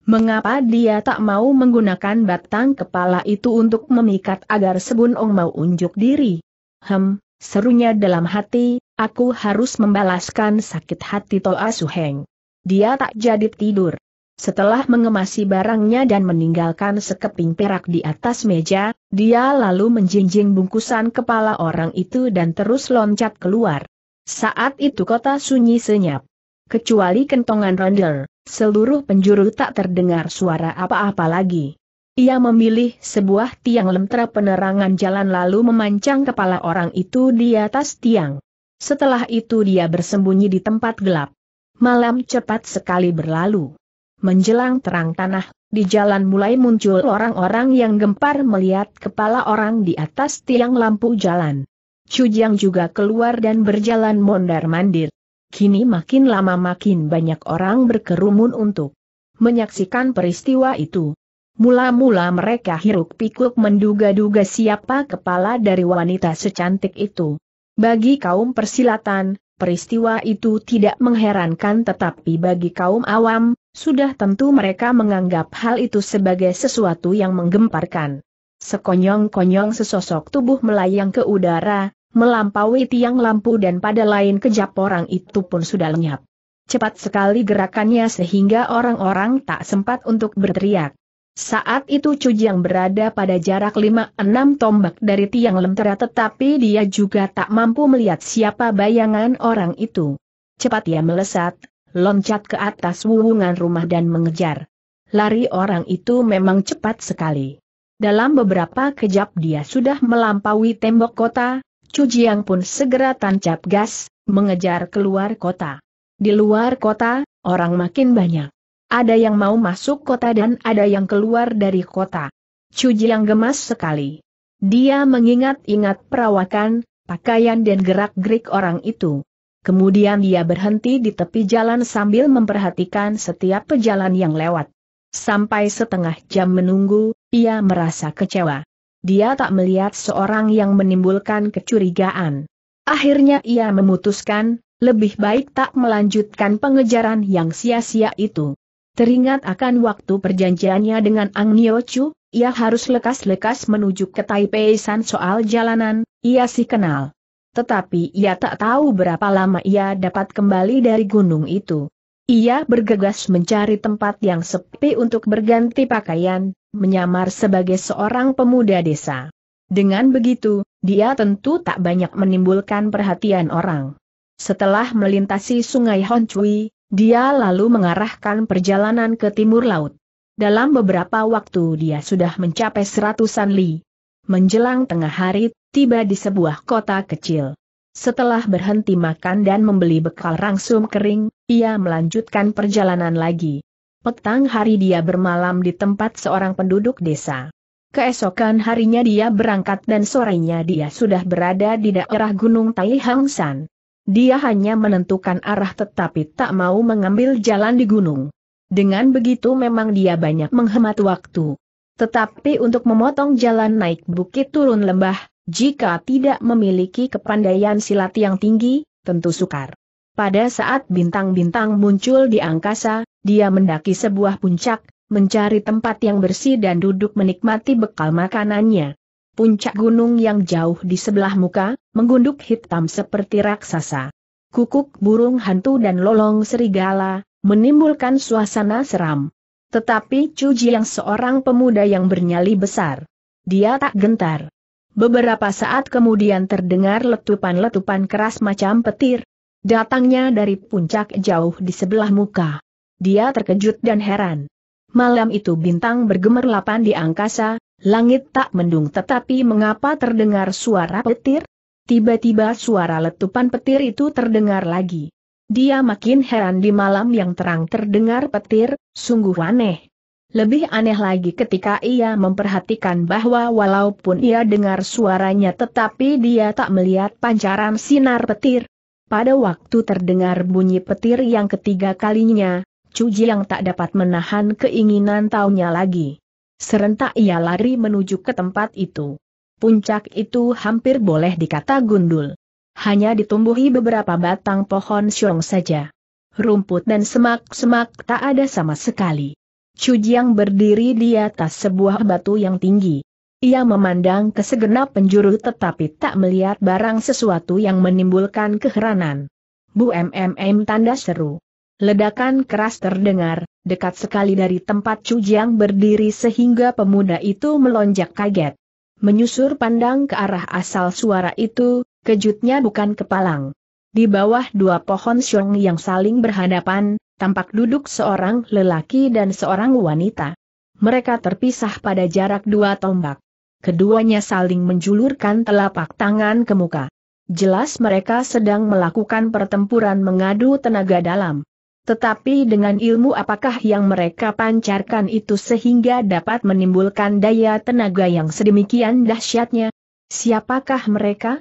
Mengapa dia tak mau menggunakan batang kepala itu untuk memikat agar Sebun Ong mau unjuk diri? Hem, serunya dalam hati, aku harus membalaskan sakit hati Toa Suheng. Dia tak jadi tidur. Setelah mengemasi barangnya dan meninggalkan sekeping perak di atas meja, dia lalu menjinjing bungkusan kepala orang itu dan terus loncat keluar. Saat itu kota sunyi senyap. Kecuali kentongan Ronder. seluruh penjuru tak terdengar suara apa-apa lagi. Ia memilih sebuah tiang lentera penerangan jalan lalu memancang kepala orang itu di atas tiang. Setelah itu dia bersembunyi di tempat gelap. Malam cepat sekali berlalu. Menjelang terang tanah, di jalan mulai muncul orang-orang yang gempar melihat kepala orang di atas tiang lampu jalan. Jiang juga keluar dan berjalan mondar-mandir. Kini makin lama makin banyak orang berkerumun untuk menyaksikan peristiwa itu. Mula-mula mereka hiruk-pikuk menduga-duga siapa kepala dari wanita secantik itu. Bagi kaum persilatan, peristiwa itu tidak mengherankan tetapi bagi kaum awam, sudah tentu mereka menganggap hal itu sebagai sesuatu yang menggemparkan. Sekonyong-konyong sesosok tubuh melayang ke udara, melampaui tiang lampu dan pada lain kejap orang itu pun sudah lenyap. Cepat sekali gerakannya sehingga orang-orang tak sempat untuk berteriak. Saat itu Cujiang berada pada jarak 5-6 tombak dari tiang lentera tetapi dia juga tak mampu melihat siapa bayangan orang itu. Cepat ia melesat, loncat ke atas wuwungan rumah dan mengejar. Lari orang itu memang cepat sekali. Dalam beberapa kejap dia sudah melampaui tembok kota, Cujiang pun segera tancap gas, mengejar keluar kota. Di luar kota, orang makin banyak. Ada yang mau masuk kota dan ada yang keluar dari kota. Cujiang gemas sekali. Dia mengingat-ingat perawakan, pakaian dan gerak-gerik orang itu kemudian dia berhenti di tepi jalan sambil memperhatikan setiap pejalan yang lewat. Sampai setengah jam menunggu, ia merasa kecewa. Dia tak melihat seorang yang menimbulkan kecurigaan. Akhirnya ia memutuskan, lebih baik tak melanjutkan pengejaran yang sia-sia itu. Teringat akan waktu perjanjiannya dengan Ang Niochu, ia harus lekas-lekas menuju ke Taipei San soal jalanan, ia sih kenal tetapi ia tak tahu berapa lama ia dapat kembali dari gunung itu. Ia bergegas mencari tempat yang sepi untuk berganti pakaian, menyamar sebagai seorang pemuda desa. Dengan begitu, dia tentu tak banyak menimbulkan perhatian orang. Setelah melintasi sungai Honcui, dia lalu mengarahkan perjalanan ke timur laut. Dalam beberapa waktu dia sudah mencapai seratusan li. Menjelang tengah hari, tiba di sebuah kota kecil. Setelah berhenti makan dan membeli bekal rangsum kering, ia melanjutkan perjalanan lagi. Petang hari dia bermalam di tempat seorang penduduk desa. Keesokan harinya dia berangkat dan sorenya dia sudah berada di daerah Gunung Tai San. Dia hanya menentukan arah tetapi tak mau mengambil jalan di gunung. Dengan begitu memang dia banyak menghemat waktu. Tetapi untuk memotong jalan naik bukit turun lembah, jika tidak memiliki kepandaian silat yang tinggi, tentu sukar. Pada saat bintang-bintang muncul di angkasa, dia mendaki sebuah puncak, mencari tempat yang bersih dan duduk menikmati bekal makanannya. Puncak gunung yang jauh di sebelah muka, menggunduk hitam seperti raksasa. Kukuk burung hantu dan lolong serigala, menimbulkan suasana seram. Tetapi Cuji yang seorang pemuda yang bernyali besar. Dia tak gentar. Beberapa saat kemudian terdengar letupan-letupan keras macam petir. Datangnya dari puncak jauh di sebelah muka. Dia terkejut dan heran. Malam itu bintang bergemerlapan di angkasa, langit tak mendung tetapi mengapa terdengar suara petir? Tiba-tiba suara letupan petir itu terdengar lagi. Dia makin heran di malam yang terang terdengar petir, sungguh aneh. Lebih aneh lagi ketika ia memperhatikan bahwa walaupun ia dengar suaranya tetapi dia tak melihat pancaran sinar petir. Pada waktu terdengar bunyi petir yang ketiga kalinya, Cuji yang tak dapat menahan keinginan taunya lagi. Serentak ia lari menuju ke tempat itu. Puncak itu hampir boleh dikata gundul. Hanya ditumbuhi beberapa batang pohon syong saja. Rumput dan semak-semak tak ada sama sekali. Chu Jiang berdiri di atas sebuah batu yang tinggi. Ia memandang ke segenap penjuru tetapi tak melihat barang sesuatu yang menimbulkan keheranan. Bu MMM tanda seru. Ledakan keras terdengar, dekat sekali dari tempat Chu Jiang berdiri sehingga pemuda itu melonjak kaget. Menyusur pandang ke arah asal suara itu, kejutnya bukan kepalang. Di bawah dua pohon siung yang saling berhadapan, tampak duduk seorang lelaki dan seorang wanita. Mereka terpisah pada jarak dua tombak. Keduanya saling menjulurkan telapak tangan ke muka. Jelas mereka sedang melakukan pertempuran mengadu tenaga dalam. Tetapi dengan ilmu apakah yang mereka pancarkan itu sehingga dapat menimbulkan daya tenaga yang sedemikian dahsyatnya? Siapakah mereka?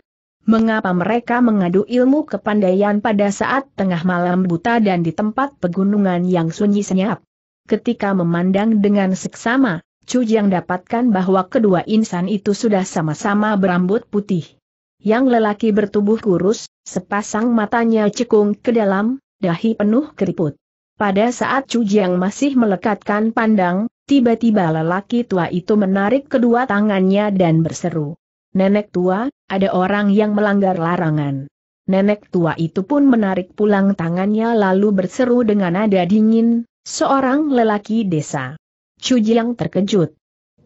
mengapa mereka mengadu ilmu kepandaian pada saat tengah malam buta dan di tempat pegunungan yang sunyi senyap. Ketika memandang dengan seksama, Chu Jiang dapatkan bahwa kedua insan itu sudah sama-sama berambut putih. Yang lelaki bertubuh kurus, sepasang matanya cekung ke dalam, dahi penuh keriput. Pada saat Chu Jiang masih melekatkan pandang, tiba-tiba lelaki tua itu menarik kedua tangannya dan berseru. Nenek tua, ada orang yang melanggar larangan. Nenek tua itu pun menarik pulang tangannya lalu berseru dengan nada dingin, seorang lelaki desa. Jiang terkejut.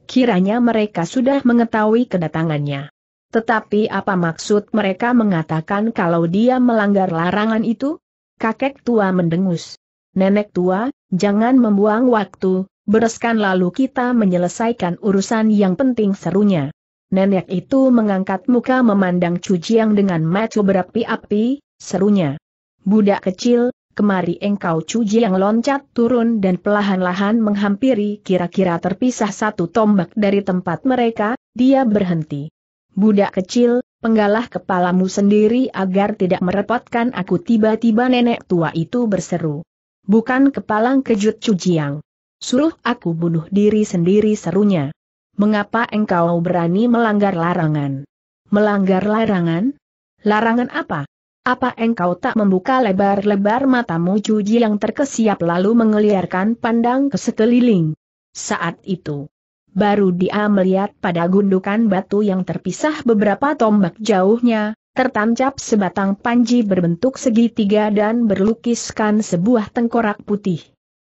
Kiranya mereka sudah mengetahui kedatangannya. Tetapi apa maksud mereka mengatakan kalau dia melanggar larangan itu? Kakek tua mendengus. Nenek tua, jangan membuang waktu, bereskan lalu kita menyelesaikan urusan yang penting serunya. Nenek itu mengangkat muka memandang Cujiang dengan mata berapi-api, serunya. Budak kecil, kemari engkau Cujiang loncat turun dan pelahan-lahan menghampiri kira-kira terpisah satu tombak dari tempat mereka, dia berhenti. Budak kecil, penggalah kepalamu sendiri agar tidak merepotkan aku tiba-tiba nenek tua itu berseru. Bukan kepalang kejut Cujiang. Suruh aku bunuh diri sendiri serunya mengapa engkau berani melanggar larangan? Melanggar larangan? Larangan apa? Apa engkau tak membuka lebar-lebar matamu cuci yang terkesiap lalu mengeliarkan pandang ke sekeliling? Saat itu, baru dia melihat pada gundukan batu yang terpisah beberapa tombak jauhnya, tertancap sebatang panji berbentuk segitiga dan berlukiskan sebuah tengkorak putih.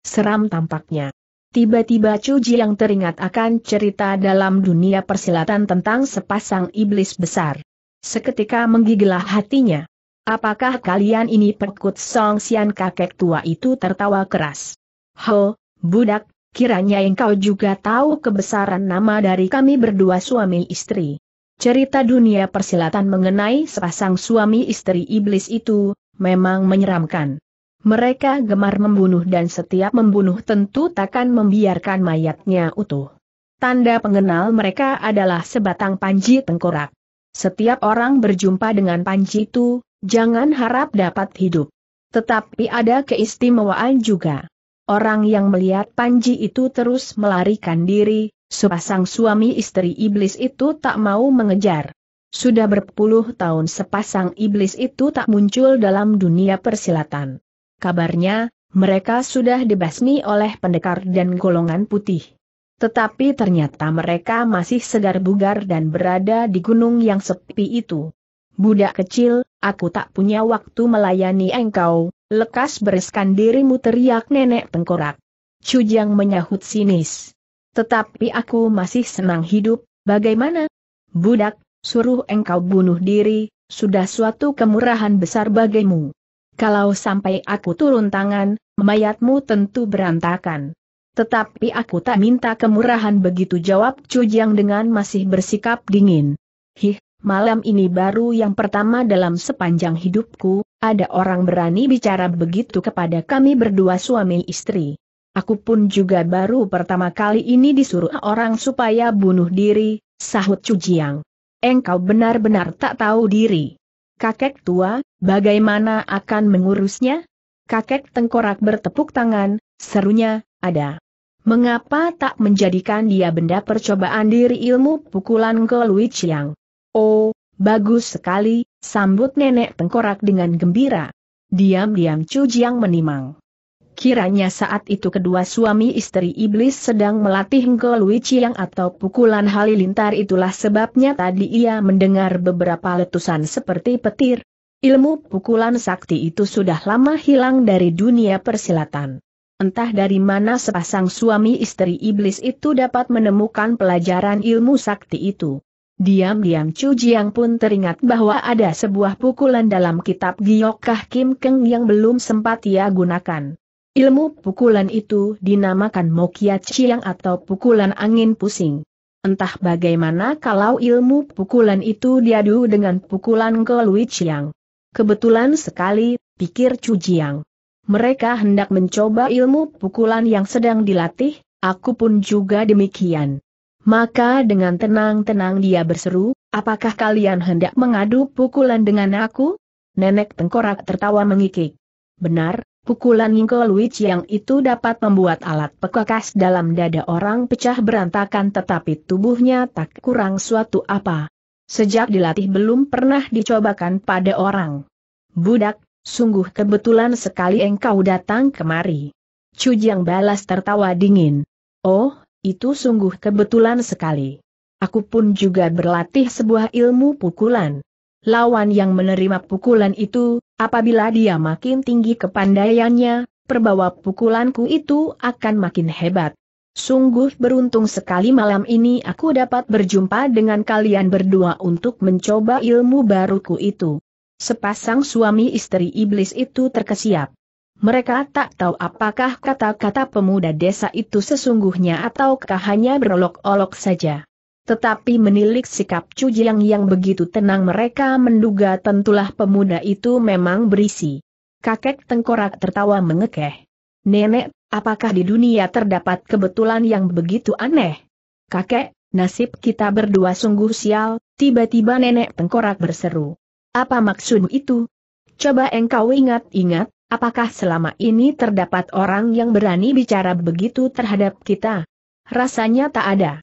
Seram tampaknya. Tiba-tiba Cuji yang teringat akan cerita dalam dunia persilatan tentang sepasang iblis besar. Seketika menggigilah hatinya. Apakah kalian ini pekut Song Sian kakek tua itu tertawa keras? Ho, budak, kiranya engkau juga tahu kebesaran nama dari kami berdua suami istri. Cerita dunia persilatan mengenai sepasang suami istri iblis itu, memang menyeramkan. Mereka gemar membunuh dan setiap membunuh tentu takkan membiarkan mayatnya utuh. Tanda pengenal mereka adalah sebatang panji tengkorak. Setiap orang berjumpa dengan panji itu, jangan harap dapat hidup. Tetapi ada keistimewaan juga. Orang yang melihat panji itu terus melarikan diri, sepasang suami istri iblis itu tak mau mengejar. Sudah berpuluh tahun sepasang iblis itu tak muncul dalam dunia persilatan. Kabarnya, mereka sudah dibasmi oleh pendekar dan golongan putih. Tetapi ternyata mereka masih segar bugar dan berada di gunung yang sepi itu. Budak kecil, aku tak punya waktu melayani engkau, lekas bereskan dirimu teriak nenek tengkorak. Cujang menyahut sinis. Tetapi aku masih senang hidup, bagaimana? Budak, suruh engkau bunuh diri, sudah suatu kemurahan besar bagimu. Kalau sampai aku turun tangan, mayatmu tentu berantakan. Tetapi aku tak minta kemurahan begitu jawab Chujiang dengan masih bersikap dingin. Hih, malam ini baru yang pertama dalam sepanjang hidupku, ada orang berani bicara begitu kepada kami berdua suami istri. Aku pun juga baru pertama kali ini disuruh orang supaya bunuh diri, sahut Cujiang. Engkau benar-benar tak tahu diri kakek tua, bagaimana akan mengurusnya? Kakek tengkorak bertepuk tangan, serunya, ada. Mengapa tak menjadikan dia benda percobaan diri ilmu pukulan ke Lui Chiang? Oh, bagus sekali, sambut nenek tengkorak dengan gembira. Diam-diam Chu Jiang menimang. Kiranya saat itu kedua suami istri iblis sedang melatih Chiang atau pukulan halilintar itulah sebabnya tadi ia mendengar beberapa letusan seperti petir. Ilmu pukulan sakti itu sudah lama hilang dari dunia persilatan. Entah dari mana sepasang suami istri iblis itu dapat menemukan pelajaran ilmu sakti itu. Diam-diam Chu Jiang pun teringat bahwa ada sebuah pukulan dalam kitab Giyokah Kim Keng yang belum sempat ia gunakan. Ilmu pukulan itu dinamakan Mokia Chiang atau pukulan angin pusing. Entah bagaimana kalau ilmu pukulan itu diadu dengan pukulan ke Lui Chiang. Kebetulan sekali, pikir Chu Jiang. Mereka hendak mencoba ilmu pukulan yang sedang dilatih, aku pun juga demikian. Maka dengan tenang-tenang dia berseru, apakah kalian hendak mengadu pukulan dengan aku? Nenek tengkorak tertawa mengikik. Benar, Pukulan Yingko Luich yang itu dapat membuat alat pekakas dalam dada orang pecah berantakan tetapi tubuhnya tak kurang suatu apa. Sejak dilatih belum pernah dicobakan pada orang. Budak, sungguh kebetulan sekali engkau datang kemari. Jiang balas tertawa dingin. Oh, itu sungguh kebetulan sekali. Aku pun juga berlatih sebuah ilmu pukulan. Lawan yang menerima pukulan itu, apabila dia makin tinggi kepandaiannya, perbawa pukulanku itu akan makin hebat. Sungguh beruntung sekali malam ini aku dapat berjumpa dengan kalian berdua untuk mencoba ilmu baruku itu. Sepasang suami istri iblis itu terkesiap. Mereka tak tahu apakah kata-kata pemuda desa itu sesungguhnya ataukah hanya berolok-olok saja. Tetapi menilik sikap Cujiang yang begitu tenang mereka menduga tentulah pemuda itu memang berisi. Kakek tengkorak tertawa mengekeh. Nenek, apakah di dunia terdapat kebetulan yang begitu aneh? Kakek, nasib kita berdua sungguh sial, tiba-tiba nenek tengkorak berseru. Apa maksud itu? Coba engkau ingat-ingat, apakah selama ini terdapat orang yang berani bicara begitu terhadap kita? Rasanya tak ada.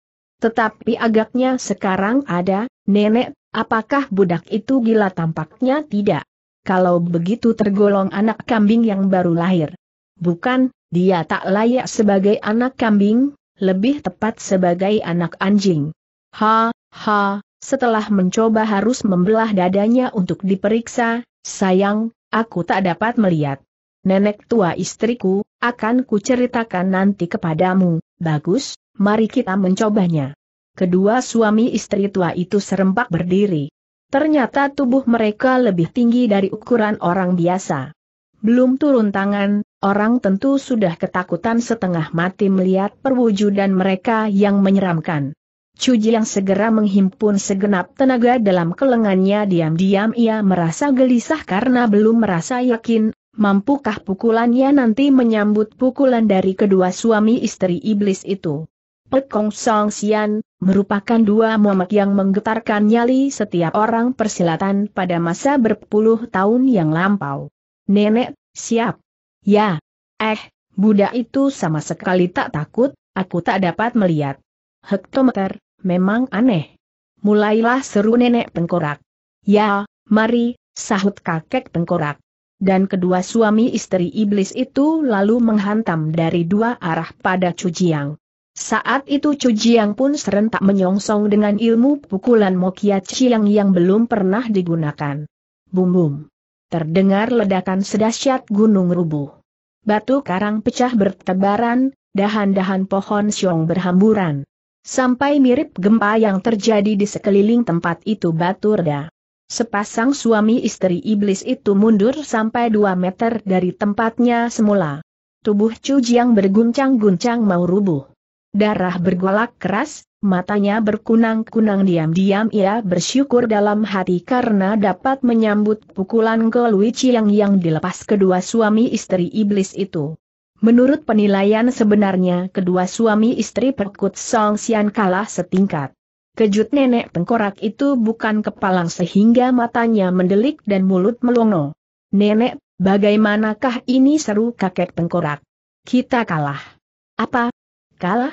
Tetapi agaknya sekarang ada, nenek, apakah budak itu gila tampaknya tidak? Kalau begitu tergolong anak kambing yang baru lahir. Bukan, dia tak layak sebagai anak kambing, lebih tepat sebagai anak anjing. Ha, ha, setelah mencoba harus membelah dadanya untuk diperiksa, sayang, aku tak dapat melihat. Nenek tua istriku, akan kuceritakan nanti kepadamu, bagus, mari kita mencobanya. Kedua suami istri tua itu serempak berdiri. Ternyata tubuh mereka lebih tinggi dari ukuran orang biasa. Belum turun tangan, orang tentu sudah ketakutan setengah mati melihat perwujudan mereka yang menyeramkan. Cuji yang segera menghimpun segenap tenaga dalam kelengannya diam-diam ia merasa gelisah karena belum merasa yakin, mampukah pukulannya nanti menyambut pukulan dari kedua suami istri iblis itu. Pek Kong Song Xian, merupakan dua momok yang menggetarkan nyali setiap orang persilatan pada masa berpuluh tahun yang lampau. Nenek, siap. Ya. Eh, Buddha itu sama sekali tak takut, aku tak dapat melihat. Hektometer, memang aneh. Mulailah seru nenek tengkorak. Ya, mari, sahut kakek tengkorak dan kedua suami istri iblis itu lalu menghantam dari dua arah pada Cujiang. Saat itu Chu Jiang pun serentak menyongsong dengan ilmu pukulan Mokia Chiang yang belum pernah digunakan. Bum bum. Terdengar ledakan sedahsyat gunung rubuh. Batu karang pecah bertebaran, dahan-dahan pohon siong berhamburan. Sampai mirip gempa yang terjadi di sekeliling tempat itu batu reda. Sepasang suami istri iblis itu mundur sampai dua meter dari tempatnya semula. Tubuh Chu Jiang berguncang-guncang mau rubuh. Darah bergolak keras, matanya berkunang-kunang diam-diam ia bersyukur dalam hati karena dapat menyambut pukulan Goluici yang yang dilepas kedua suami istri iblis itu. Menurut penilaian sebenarnya kedua suami istri perkut Song Xian kalah setingkat. Kejut nenek tengkorak itu bukan kepalang sehingga matanya mendelik dan mulut melongo. Nenek, bagaimanakah ini seru kakek tengkorak? Kita kalah. Apa, Kalah?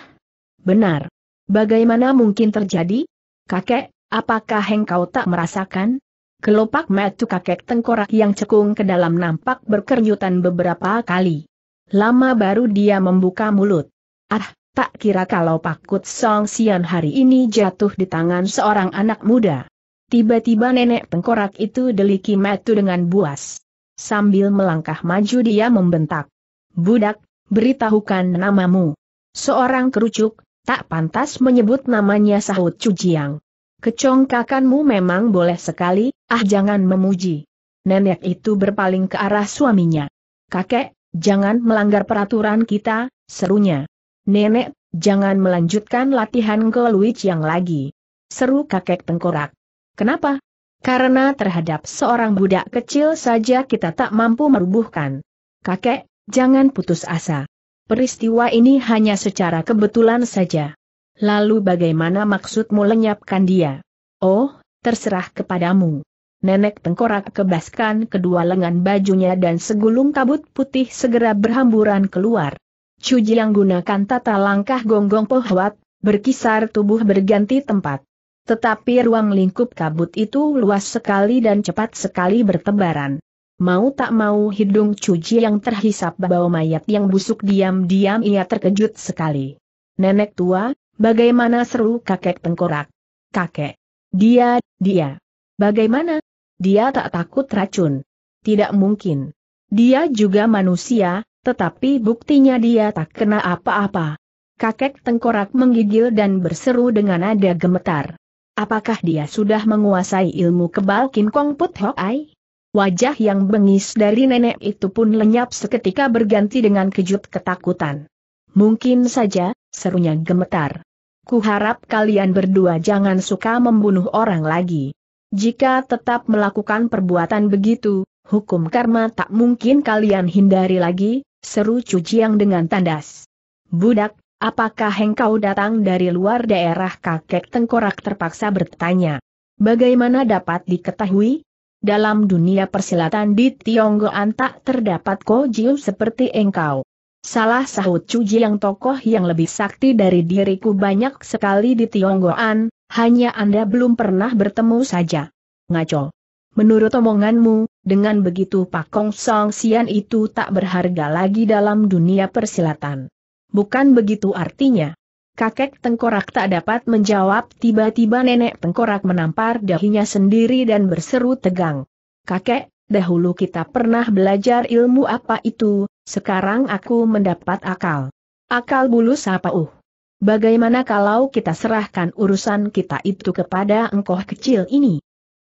Benar. Bagaimana mungkin terjadi? Kakek, apakah engkau tak merasakan? Kelopak metu kakek tengkorak yang cekung ke dalam nampak berkernyutan beberapa kali. Lama baru dia membuka mulut. Ah, tak kira kalau Pakut Song Sian hari ini jatuh di tangan seorang anak muda. Tiba-tiba nenek tengkorak itu deliki metu dengan buas. Sambil melangkah maju dia membentak. Budak, beritahukan namamu. Seorang kerucuk, tak pantas menyebut namanya sahut Cujiang. Kecongkakanmu memang boleh sekali, ah jangan memuji. Nenek itu berpaling ke arah suaminya. Kakek, jangan melanggar peraturan kita, serunya. Nenek, jangan melanjutkan latihan ke yang lagi. Seru kakek tengkorak. Kenapa? Karena terhadap seorang budak kecil saja kita tak mampu merubuhkan. Kakek, jangan putus asa. Peristiwa ini hanya secara kebetulan saja. Lalu bagaimana maksudmu lenyapkan dia? Oh, terserah kepadamu. Nenek tengkorak kebaskan kedua lengan bajunya dan segulung kabut putih segera berhamburan keluar. Cuji yang gunakan tata langkah gonggong pohwat, berkisar tubuh berganti tempat. Tetapi ruang lingkup kabut itu luas sekali dan cepat sekali bertebaran. Mau tak mau hidung cuci yang terhisap bau mayat yang busuk diam-diam ia terkejut sekali. Nenek tua, bagaimana seru kakek tengkorak? Kakek. Dia, dia. Bagaimana? Dia tak takut racun. Tidak mungkin. Dia juga manusia, tetapi buktinya dia tak kena apa-apa. Kakek tengkorak menggigil dan berseru dengan nada gemetar. Apakah dia sudah menguasai ilmu kebal Kim Kong Put Hok Ai? wajah yang bengis dari nenek itu pun lenyap seketika berganti dengan kejut ketakutan. Mungkin saja, serunya gemetar. Kuharap kalian berdua jangan suka membunuh orang lagi. Jika tetap melakukan perbuatan begitu, hukum karma tak mungkin kalian hindari lagi, seru cuci yang dengan tandas. Budak, apakah engkau datang dari luar daerah kakek tengkorak terpaksa bertanya. Bagaimana dapat diketahui, dalam dunia persilatan di Tionggoan tak terdapat kojiu seperti engkau. Salah sahut Cuji yang tokoh yang lebih sakti dari diriku banyak sekali di Tionggoan, hanya Anda belum pernah bertemu saja. Ngaco. Menurut omonganmu, dengan begitu Pak Kong Song Sian itu tak berharga lagi dalam dunia persilatan. Bukan begitu artinya. Kakek tengkorak tak dapat menjawab, tiba-tiba nenek tengkorak menampar dahinya sendiri dan berseru tegang. Kakek, dahulu kita pernah belajar ilmu apa itu, sekarang aku mendapat akal. Akal bulu siapa uh. Bagaimana kalau kita serahkan urusan kita itu kepada engkau kecil ini?